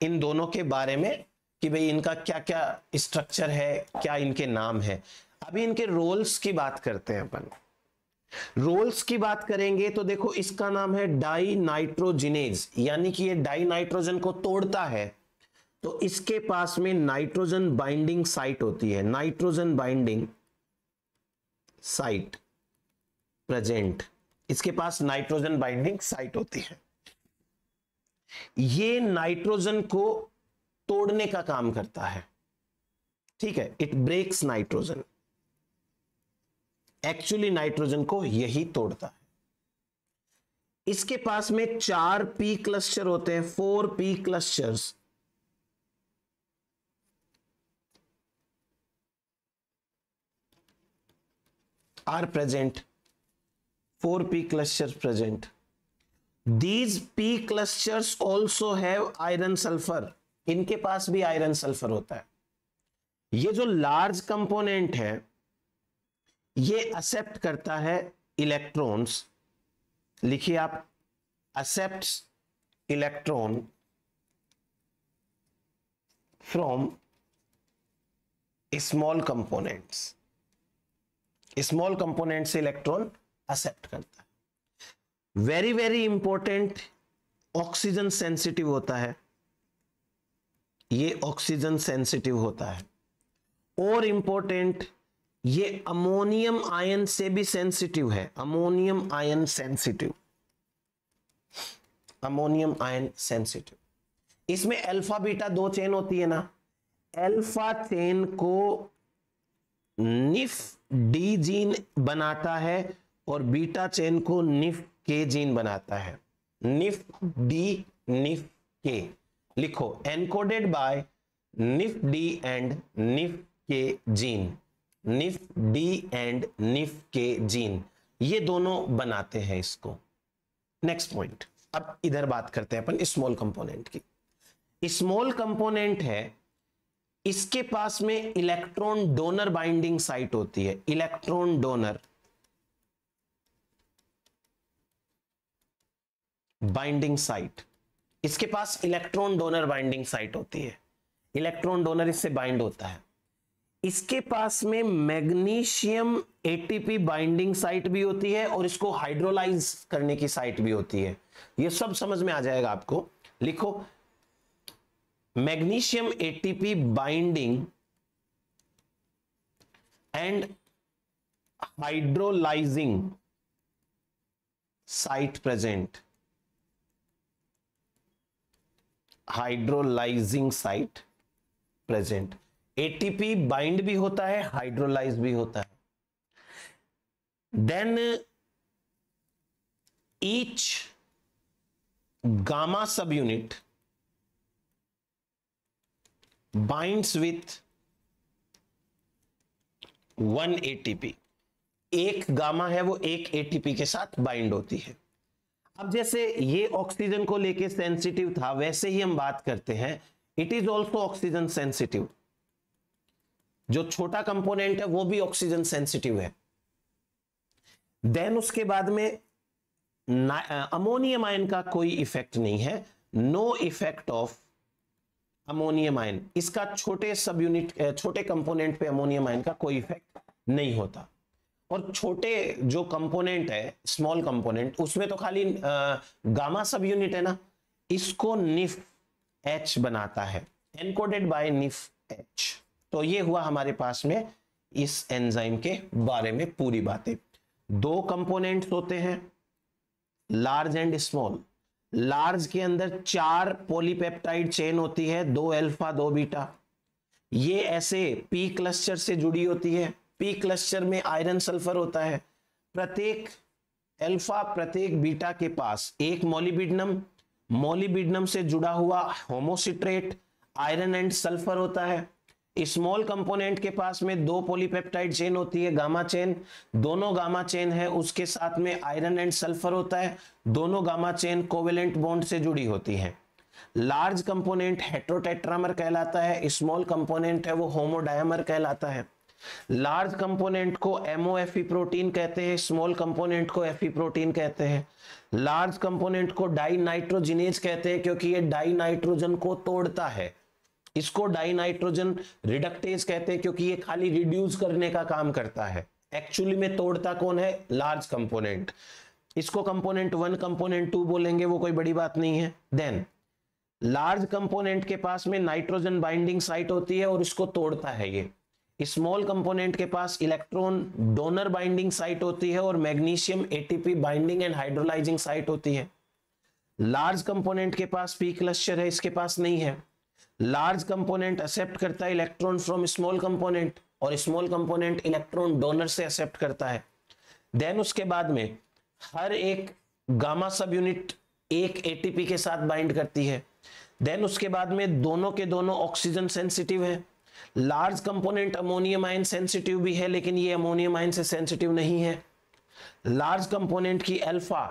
इन दोनों के बारे में कि भाई इनका क्या क्या स्ट्रक्चर है क्या इनके नाम है अभी इनके रोल्स की बात करते हैं अपन रोल्स की बात करेंगे तो देखो इसका नाम है डाई नाइट्रोजिनेज यानी कि ये डाई नाइट्रोजन को तोड़ता है तो इसके पास में नाइट्रोजन बाइंडिंग साइट होती है नाइट्रोजन बाइंडिंग साइट प्रेजेंट इसके पास नाइट्रोजन बाइंडिंग साइट होती है ये नाइट्रोजन को तोड़ने का काम करता है ठीक है it breaks nitrogen actually nitrogen को यही तोड़ता है इसके पास में चार पी क्लस्टर होते हैं four P clusters are present four P cluster present these P clusters also have iron sulphur इनके पास भी आयरन सल्फर होता है ये जो लार्ज कंपोनेंट है ये एक्सेप्ट करता है इलेक्ट्रॉन्स लिखिए आप accept electron from small components small component से इलेक्ट्रॉन एक्सेप्ट करता है very very important oxygen sensitive होता है ये ऑक्सीजन सेंसिटिव होता है और इंपॉर्टेंट ये अमोनियम आयन से भी सेंसिटिव है ammonium ion sensitive ammonium ion sensitive इसमें अल्फा बीटा दो चेन होती है ना अल्फा चेन को निफ डी जीन बनाता है और बीटा चेन को निफ के जीन बनाता है निफ डी निफ के लिखो encoded by nif D and nif K gene nif B and nif K gene ये दोनों बनाते हैं इसको नेक्स्ट पॉइंट अब इधर बात करते हैं अपन स्मॉल कंपोनेंट की स्मॉल कंपोनेंट है इसके पास में इलेक्ट्रॉन डोनर बाइंडिंग साइट होती है इलेक्ट्रॉन डोनर बाइंडिंग साइट इसके पास इलेक्ट्रॉन डोनर बाइंडिंग साइट होती है इलेक्ट्रॉन डोनर इससे बाइंड होता है इसके पास में मैग्नीशियम एटीपी बाइंडिंग साइट भी होती है और इसको हाइड्रोलाइज करने की साइट भी होती है ये सब समझ में आ जाएगा आपको लिखो magnesium ATP binding and hydrolysing site present hydrolysing site present ATP bind भी होता है हाइड्रोलाइज भी होता है then each gamma subunit binds with one ATP एक गामा है वो एक एटीपी के साथ बाइंड होती है अब जैसे ये ऑक्सीजन को लेके सेंसिटिव था वैसे ही हम बात करते हैं it is also oxygen sensitive जो छोटा कंपोनेंट है वो भी ऑक्सीजन सेंसिटिव है देन उसके बाद में अमोनियम आयन का कोई इफेक्ट नहीं है no effect of ammonium ion इसका छोटे सब यूनिट छोटे कंपोनेंट पे अमोनियम आयन का कोई इफेक्ट नहीं होता और छोटे जो कंपोनेंट है स्मॉल कंपोनेंट उसमें तो खाली गामा सब यूनिट है ना इसको निफ एच बनाता है एनकोडेड बाय निफ एच तो ये हुआ हमारे पास में इस एंजाइम के बारे में पूरी बातें दो कंपोनेंट्स होते हैं लार्ज एंड स्मॉल लार्ज के अंदर चार पॉलीपेप्टाइड चेन होती है दो अल्फा दो बीटा ये ऐसे पी क्लस्टर से जुड़ी होती है पी क्लस्टर में आयरन सल्फर होता है प्रत्येक अल्फा प्रत्येक बीटा के पास एक मोलिबिडनम मोलिबिडनम से जुड़ा हुआ होमोसिट्रेट आयरन एंड सल्फर होता है स्मॉल कंपोनेंट के पास में दो पॉलीपेप्टाइड चेन होती है गामा चेन दोनों गामा चेन है उसके साथ में आयरन एंड सल्फर होता है दोनों गामा चेन कोवेलेंट बॉन्ड से जुड़ी होती है लार्ज कंपोनेंट हेट्रोटेट्रामर कहलाता है स्मॉल कंपोनेंट है वो होमोडायमर कहलाता है लार्ज कंपोनेंट को एमओएफई e प्रोटीन कहते हैं स्मॉल कंपोनेंट को एफी e प्रोटीन कहते हैं लार्ज कंपोनेंट को डाई नाइट्रोजिनेज कहते हैं क्योंकि ये डाई नाइट्रोजन को तोड़ता है इसको डाइनाइट्रोजन रिडक्टेज कहते हैं क्योंकि ये खाली रिड्यूस करने का काम करता है एक्चुअली में तोड़ता कौन है लार्ज कंपोनेंट इसको कंपोनेंट वन कंपोनेंट टू बोलेंगे वो कोई बड़ी बात नहीं है देन लार्ज कंपोनेंट के पास में नाइट्रोजन बाइंडिंग साइट होती है और इसको तोड़ता है ये स्मॉल कंपोनेंट के पास इलेक्ट्रॉन डोनर बाइंडिंग साइट होती है और magnesium ATP binding and hydrolysing site होती है लार्ज कंपोनेंट के पास पी क्लस्टर है इसके पास नहीं है लार्ज कंपोनेंट एक्सेप्ट करता है इलेक्ट्रॉन फ्रॉम स्मॉल कंपोनेंट और स्मॉल कंपोनेंट इलेक्ट्रॉन डोनर से एक्सेप्ट करता है देन उसके बाद में हर एक गामा सब यूनिट एक एटीपी के साथ बाइंड करती है देन उसके बाद में दोनों के दोनों ऑक्सीजन सेंसिटिव है large component ammonium ion sensitive भी है लेकिन ये अमोनियम आयन से सेंसिटिव नहीं है लार्ज कंपोनेंट की alpha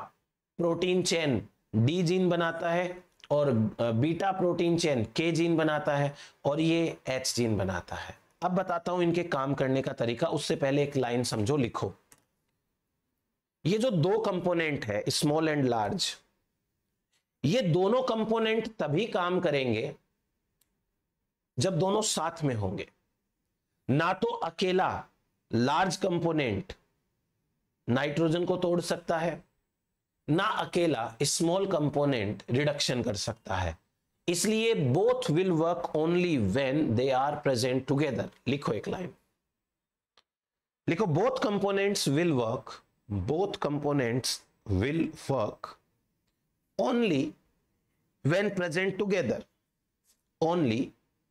protein chain D gene बनाता है और बीटा प्रोटीन चेन के जीन बनाता है और ये एच जीन बनाता है अब बताता हूं इनके काम करने का तरीका उससे पहले एक लाइन समझो लिखो ये जो दो कंपोनेंट है स्मॉल एंड लार्ज ये दोनों कंपोनेंट तभी काम करेंगे जब दोनों साथ में होंगे ना तो अकेला लार्ज कंपोनेंट नाइट्रोजन को तोड़ सकता है ना अकेला स्मॉल कंपोनेंट रिडक्शन कर सकता है इसलिए both will work only when they are present together लिखो एक लाइन लिखो both components will work both components will work only when present together only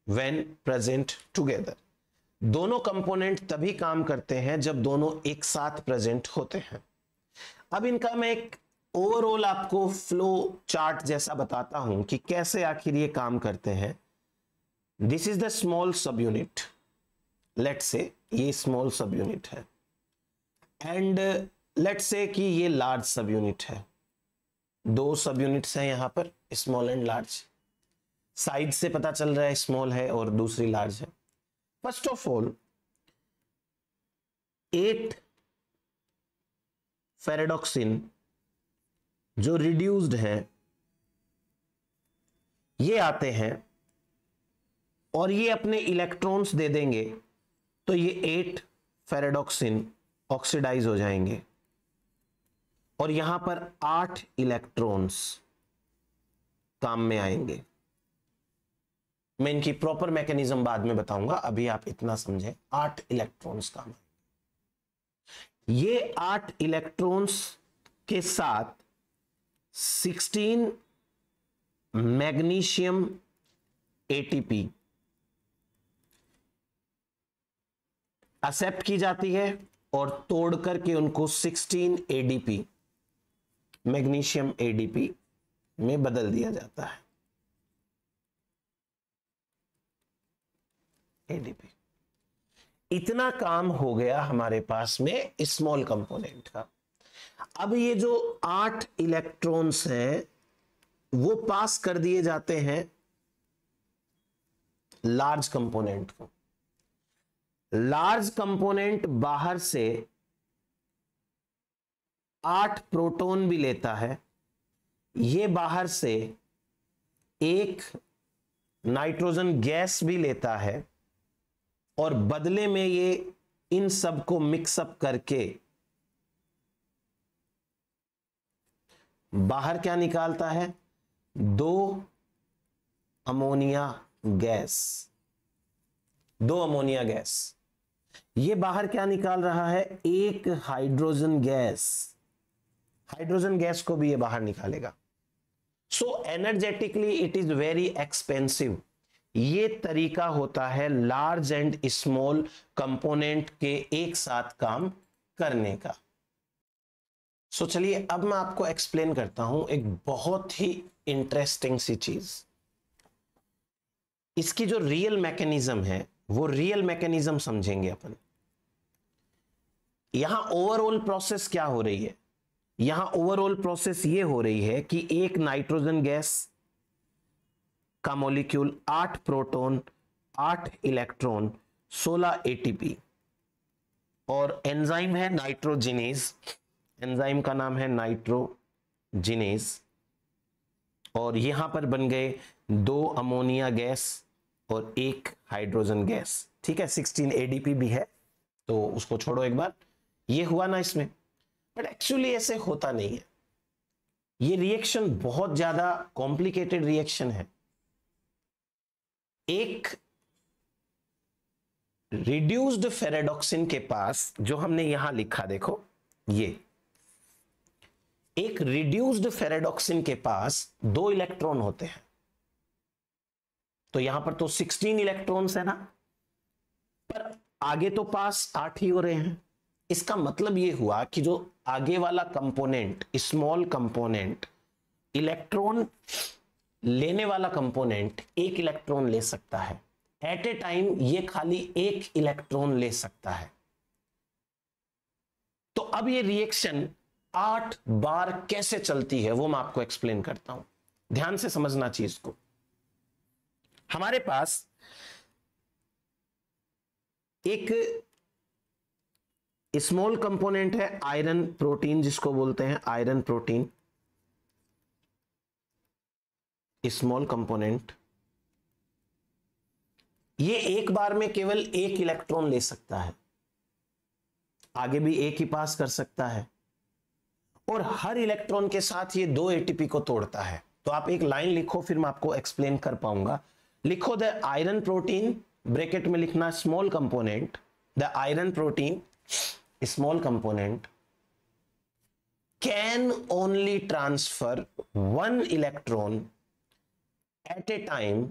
when present together दोनों कंपोनेंट तभी काम करते हैं जब दोनों एक साथ प्रेजेंट होते हैं अब इनका मैं एक ओवरऑल आपको फ्लो चार्ट जैसा बताता हूं कि कैसे आखिर ये काम करते हैं this is the small subunit let से ये स्मॉल सब यूनिट है एंड लेट से कि ये लार्ज सब यूनिट है दो सब यूनिट्स हैं यहां पर स्मॉल एंड लार्ज साइज से पता चल रहा है स्मॉल है और दूसरी लार्ज है first of all eight ferredoxin जो रिड्यूस्ड हैं ये आते हैं और ये अपने इलेक्ट्रॉन्स दे देंगे तो ये एट फेरेडॉक्सिन ऑक्सीडाइज हो जाएंगे और यहां पर आठ इलेक्ट्रॉन्स काम में आएंगे मैं इनकी प्रॉपर मैकेनिज्म बाद में बताऊंगा अभी आप इतना समझे आठ इलेक्ट्रॉन्स काम आएंगे ये आठ इलेक्ट्रॉन्स के साथ सिक्सटीन मैग्नीशियम एटीपी एक्सेप्ट की जाती है और तोड़ करके उनको 16 एडीपी मैग्नीशियम एडीपी में बदल दिया जाता है एडीपी इतना काम हो गया हमारे पास में स्मॉल कंपोनेंट का अब ये जो आठ इलेक्ट्रॉन्स हैं वो पास कर दिए जाते हैं लार्ज कंपोनेंट को लार्ज कंपोनेंट बाहर से आठ प्रोटॉन भी लेता है ये बाहर से एक नाइट्रोजन गैस भी लेता है और बदले में ये इन सब को मिक्सअप करके बाहर क्या निकालता है दो अमोनिया गैस दो अमोनिया गैस ये बाहर क्या निकाल रहा है एक हाइड्रोजन गैस हाइड्रोजन गैस को भी ये बाहर निकालेगा so energetically it is very expensive ये तरीका होता है लार्ज एंड स्मॉल कंपोनेंट के एक साथ काम करने का सो चलिए अब मैं आपको एक्सप्लेन करता हूं एक बहुत ही इंटरेस्टिंग सी चीज इसकी जो रियल मैकेनिज्म है वो रियल मैकेनिज्म समझेंगे अपन यहां ओवरऑल प्रोसेस क्या हो रही है यहां ओवरऑल प्रोसेस ये हो रही है कि एक नाइट्रोजन गैस का मॉलिक्यूल आठ प्रोटॉन, आठ इलेक्ट्रॉन सोलह एटीपी और एंजाइम है नाइट्रोजिनेज एंजाइम का नाम है नाइट्रोजिनेस और यहां पर बन गए दो अमोनिया गैस और एक हाइड्रोजन गैस ठीक है 16 एडीपी भी है तो उसको छोड़ो एक बार ये हुआ ना इसमें बट एक्चुअली ऐसे होता नहीं है ये रिएक्शन बहुत ज्यादा कॉम्प्लिकेटेड रिएक्शन है एक रिड्यूस्ड फेरेडॉक्सिन के पास जो हमने यहां लिखा देखो ये एक रिड्यूस्ड फेरेडॉक्सिन के पास दो इलेक्ट्रॉन होते हैं तो यहां पर तो 16 इलेक्ट्रॉन्स है ना पर आगे तो पास आठ ही हो रहे हैं इसका मतलब यह हुआ कि जो आगे वाला कंपोनेंट स्मॉल कंपोनेंट इलेक्ट्रॉन लेने वाला कंपोनेंट एक इलेक्ट्रॉन ले सकता है एट ए टाइम ये खाली एक इलेक्ट्रॉन ले सकता है तो अब ये रिएक्शन आठ बार कैसे चलती है वो मैं आपको एक्सप्लेन करता हूं ध्यान से समझना चीज को हमारे पास एक स्मॉल कंपोनेंट है आयरन प्रोटीन जिसको बोलते हैं आयरन प्रोटीन स्मॉल कंपोनेंट ये एक बार में केवल एक इलेक्ट्रॉन ले सकता है आगे भी एक ही पास कर सकता है और हर इलेक्ट्रॉन के साथ ये दो एटीपी को तोड़ता है तो आप एक लाइन लिखो फिर मैं आपको एक्सप्लेन कर पाऊंगा लिखो द आयरन प्रोटीन ब्रैकेट में लिखना small component the iron protein small component can only transfer one electron at a time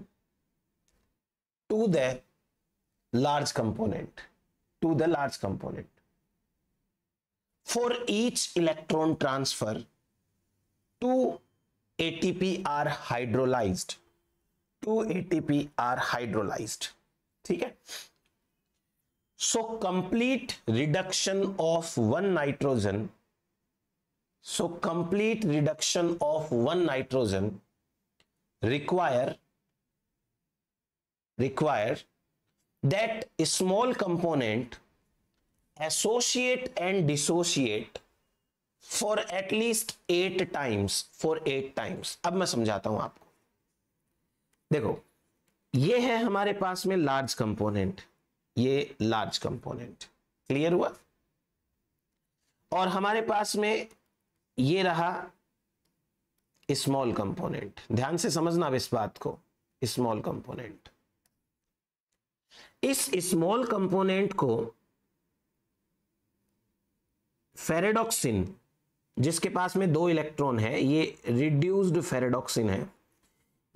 to the large component to the large component for each electron transfer, two ATP are hydrolyzed. Two ATP are hydrolyzed. Okay. so complete reduction of one nitrogen so complete reduction of one nitrogen require require that small component associate and dissociate for at least eight times for eight times अब मैं समझाता हूं आपको देखो ये है हमारे पास में लार्ज कंपोनेंट ये लार्ज कंपोनेंट क्लियर हुआ और हमारे पास में ये रहा स्मॉल कंपोनेंट ध्यान से समझना अब इस बात को स्मॉल कंपोनेंट इस स्मॉल कंपोनेंट को फेरेडॉक्सिन जिसके पास में दो इलेक्ट्रॉन है ये रिड्यूस्ड फेरेडॉक्सिन है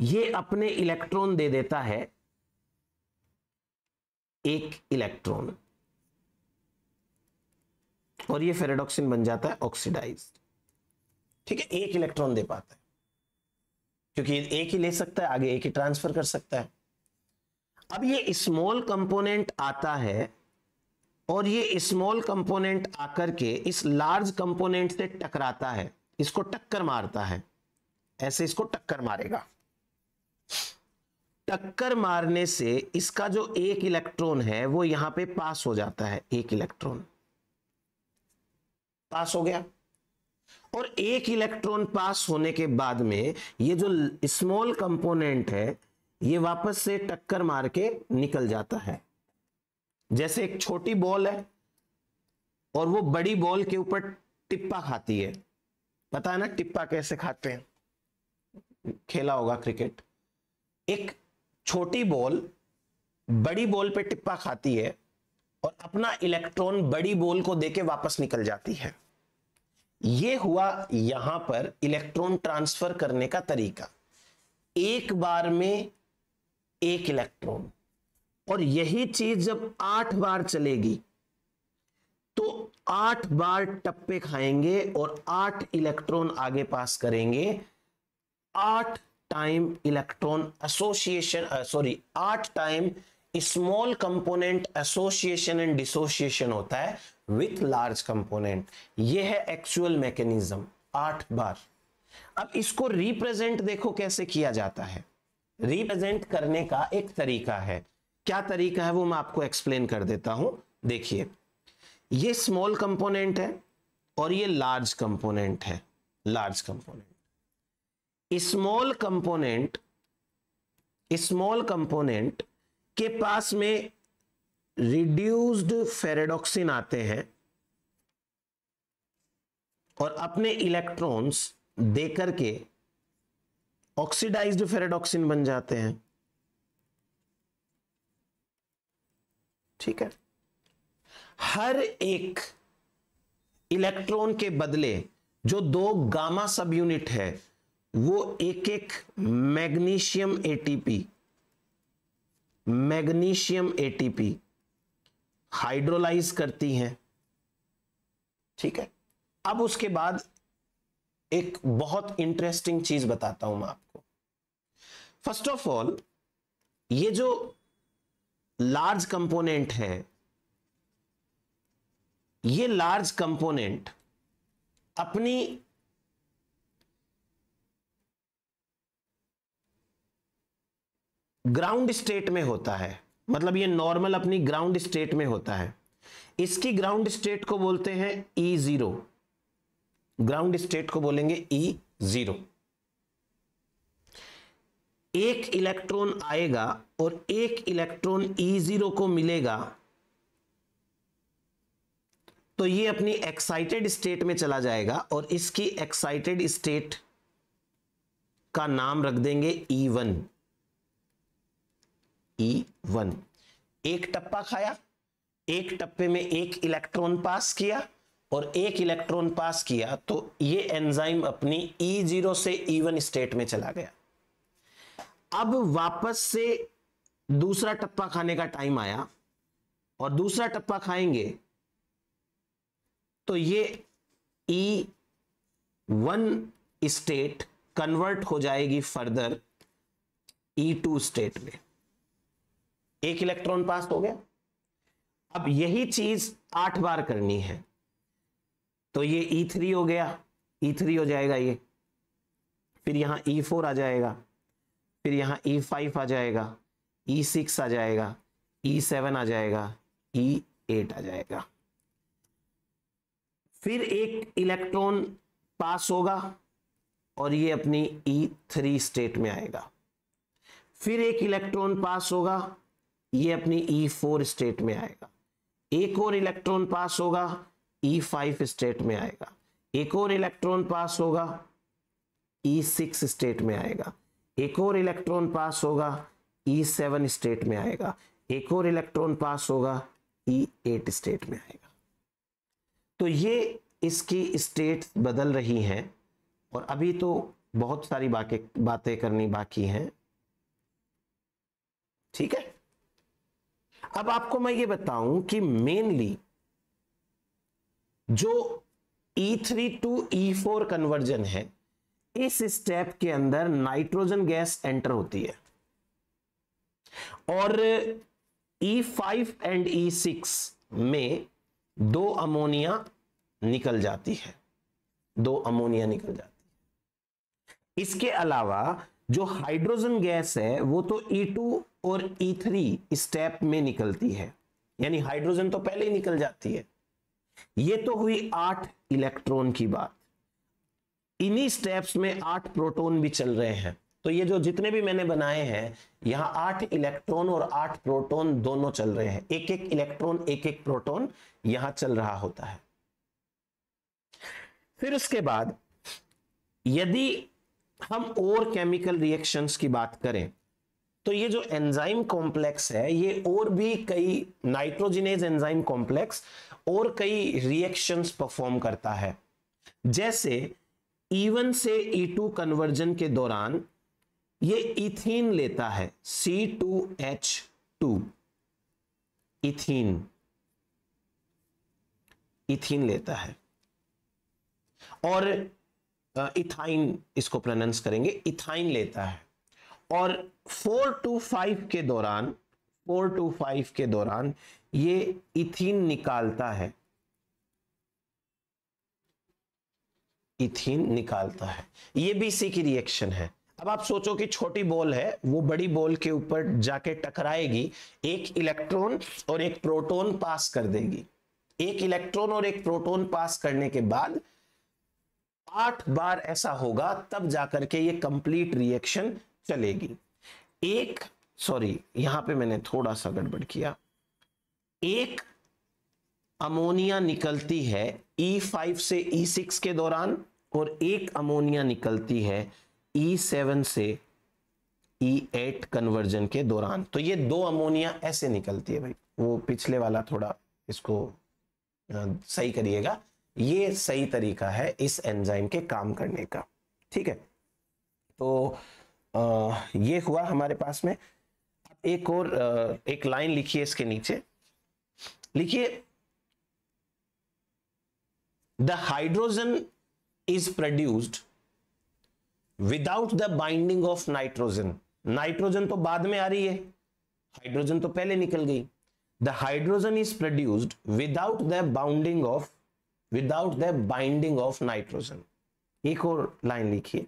ये अपने इलेक्ट्रॉन दे देता है एक इलेक्ट्रॉन और ये फेरेडॉक्सिन बन जाता है ऑक्सीडाइज ठीक है एक इलेक्ट्रॉन दे पाता है क्योंकि एक ही ले सकता है आगे एक ही ट्रांसफर कर सकता है अब ये स्मॉल कंपोनेंट आता है और ये स्मॉल कंपोनेंट आकर के इस लार्ज कंपोनेंट से टकराता है इसको टक्कर मारता है ऐसे इसको टक्कर मारेगा टक्कर मारने से इसका जो एक इलेक्ट्रॉन है वो यहां पे पास हो जाता है एक इलेक्ट्रॉन पास हो गया और एक इलेक्ट्रॉन पास होने के बाद में ये जो स्मॉल कंपोनेंट है ये वापस से टक्कर मार के निकल जाता है जैसे एक छोटी बॉल है और वो बड़ी बॉल के ऊपर टिप्पा खाती है पता है ना टिप्पा कैसे खाते हैं खेला होगा क्रिकेट एक छोटी बॉल बड़ी बॉल पे टिप्पा खाती है और अपना इलेक्ट्रॉन बड़ी बॉल को देके वापस निकल जाती है ये हुआ यहां पर इलेक्ट्रॉन ट्रांसफर करने का तरीका एक बार में एक इलेक्ट्रॉन और यही चीज जब आठ बार चलेगी तो आठ बार टप्पे खाएंगे और आठ इलेक्ट्रॉन आगे पास करेंगे आठ टाइम इलेक्ट्रॉन एसोसिएशन सॉरी आठ time small component association and dissociation होता है विथ लार्ज कंपोनेंट ये है एक्चुअल मैकेनिज्म आठ बार अब इसको रिप्रेजेंट देखो कैसे किया जाता है रिप्रेजेंट करने का एक तरीका है क्या तरीका है वो मैं आपको एक्सप्लेन कर देता हूं देखिए ये स्मॉल कंपोनेंट है और ये लार्ज कंपोनेंट है large component small component small component के पास में रिड्यूस्ड फेरेडोक्सिन आते हैं और अपने इलेक्ट्रॉन्स देकर के ऑक्सीडाइज्ड फेरेडोक्सिन बन जाते हैं ठीक है हर एक इलेक्ट्रॉन के बदले जो दो गामा सब यूनिट है वो एक एक magnesium ATP magnesium ATP hydrolyse करती हैं ठीक है अब उसके बाद एक बहुत इंटरेस्टिंग चीज बताता हूं मैं आपको फर्स्ट ऑफ ऑल ये जो लार्ज कंपोनेंट है ये लार्ज कंपोनेंट अपनी ग्राउंड स्टेट में होता है मतलब ये नॉर्मल अपनी ग्राउंड स्टेट में होता है इसकी ग्राउंड स्टेट को बोलते हैं ई जीरो ग्राउंड स्टेट को बोलेंगे ई e जीरो एक इलेक्ट्रॉन आएगा और एक इलेक्ट्रॉन ई e जीरो को मिलेगा तो ये अपनी एक्साइटेड स्टेट में चला जाएगा और इसकी एक्साइटेड स्टेट का नाम रख देंगे ई वन ई वन एक टप्पा खाया एक टप्पे में एक इलेक्ट्रॉन पास किया और एक इलेक्ट्रॉन पास किया तो ये एंजाइम अपनी ई e जीरो से ई वन स्टेट में चला गया अब वापस से दूसरा टप्पा खाने का टाइम आया और दूसरा टप्पा खाएंगे तो ये ई वन स्टेट कन्वर्ट हो जाएगी फर्दर ई टू स्टेट में एक इलेक्ट्रॉन पास हो गया अब यही चीज आठ बार करनी है तो ये ई e थ्री हो गया ई e थ्री हो जाएगा ये फिर यहां ई फोर आ जाएगा फिर यहाँ ई e फाइव आ जाएगा ई e सिक्स आ जाएगा ई e सेवन आ जाएगा ई एट आ जाएगा फिर एक इलेक्ट्रॉन पास होगा और ये अपनी ई थ्री स्टेट में आएगा फिर एक इलेक्ट्रॉन पास होगा ये अपनी ई फोर स्टेट में आएगा एक और इलेक्ट्रॉन पास होगा ई फाइव स्टेट में आएगा एक और इलेक्ट्रॉन पास होगा ई सिक्स स्टेट में आएगा एक और इलेक्ट्रॉन पास होगा ई सेवन स्टेट में आएगा एक और इलेक्ट्रॉन पास होगा ई एट स्टेट में आएगा तो ये इसकी स्टेट बदल रही हैं और अभी तो बहुत सारी बातें बातें करनी बाकी हैं ठीक है अब आपको मैं ये बताऊं कि मेनली जो E3 टू E4 कन्वर्जन है इस स्टेप के अंदर नाइट्रोजन गैस एंटर होती है और E5 एंड E6 में दो अमोनिया निकल जाती है दो अमोनिया निकल जाती है इसके अलावा जो हाइड्रोजन गैस है वो तो E2 और E3 स्टेप में निकलती है यानी हाइड्रोजन तो पहले ही निकल जाती है ये तो हुई आठ इलेक्ट्रॉन की बात इन्हीं स्टेप्स में आठ प्रोटोन भी चल रहे हैं तो ये जो जितने भी मैंने बनाए हैं यहाँ आठ इलेक्ट्रॉन और आठ प्रोटोन दोनों चल रहे हैं एक एक इलेक्ट्रॉन एक एक प्रोटोन यहां चल रहा होता है फिर उसके बाद यदि हम और केमिकल रिएक्शंस की बात करें तो ये जो एंजाइम कॉम्प्लेक्स है ये और भी कई नाइट्रोजिनेज एंजाइम कॉम्प्लेक्स और कई रिएक्शंस परफॉर्म करता है जैसे E1 से E2 कन्वर्जन के दौरान ये इथीन लेता है C2H2 इथीन इथीन लेता है और इथाइन इसको प्रनाउंस करेंगे इथाइन लेता है और फोर टू फाइव के दौरान फोर टू फाइव के दौरान ये इथिन निकालता है इथीन निकालता है ये भी इसी की रिएक्शन है अब आप सोचो कि छोटी बॉल है वो बड़ी बॉल के ऊपर जाके टकराएगी एक इलेक्ट्रॉन और एक प्रोटॉन पास कर देगी एक इलेक्ट्रॉन और एक प्रोटॉन पास करने के बाद आठ बार ऐसा होगा तब जाकर के ये कंप्लीट रिएक्शन चलेगी एक सॉरी यहां पे मैंने थोड़ा सा गड़बड़ किया एक अमोनिया निकलती है E5 से E6 के दौरान और एक अमोनिया निकलती है E7 से E8 कन्वर्जन के दौरान तो ये दो अमोनिया ऐसे निकलती है भाई वो पिछले वाला थोड़ा इसको सही करिएगा ये सही तरीका है इस एंजाइम के काम करने का ठीक है तो आ, ये हुआ हमारे पास में एक और एक लाइन लिखिए इसके नीचे लिखिए the hydrogen is produced without the binding of nitrogen nitrogen to baad mein aa rahi hai hydrogen to pehle nikal gayi the hydrogen is produced without the bounding of without the binding of nitrogen ek aur line likhiye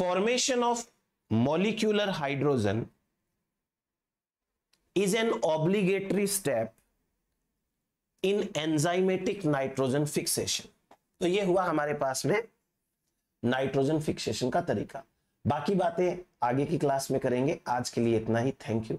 formation of molecular hydrogen is an obligatory step in enzymatic nitrogen fixation तो ये हुआ हमारे पास में nitrogen fixation का तरीका बाकी बातें आगे की क्लास में करेंगे आज के लिए इतना ही थैंक यू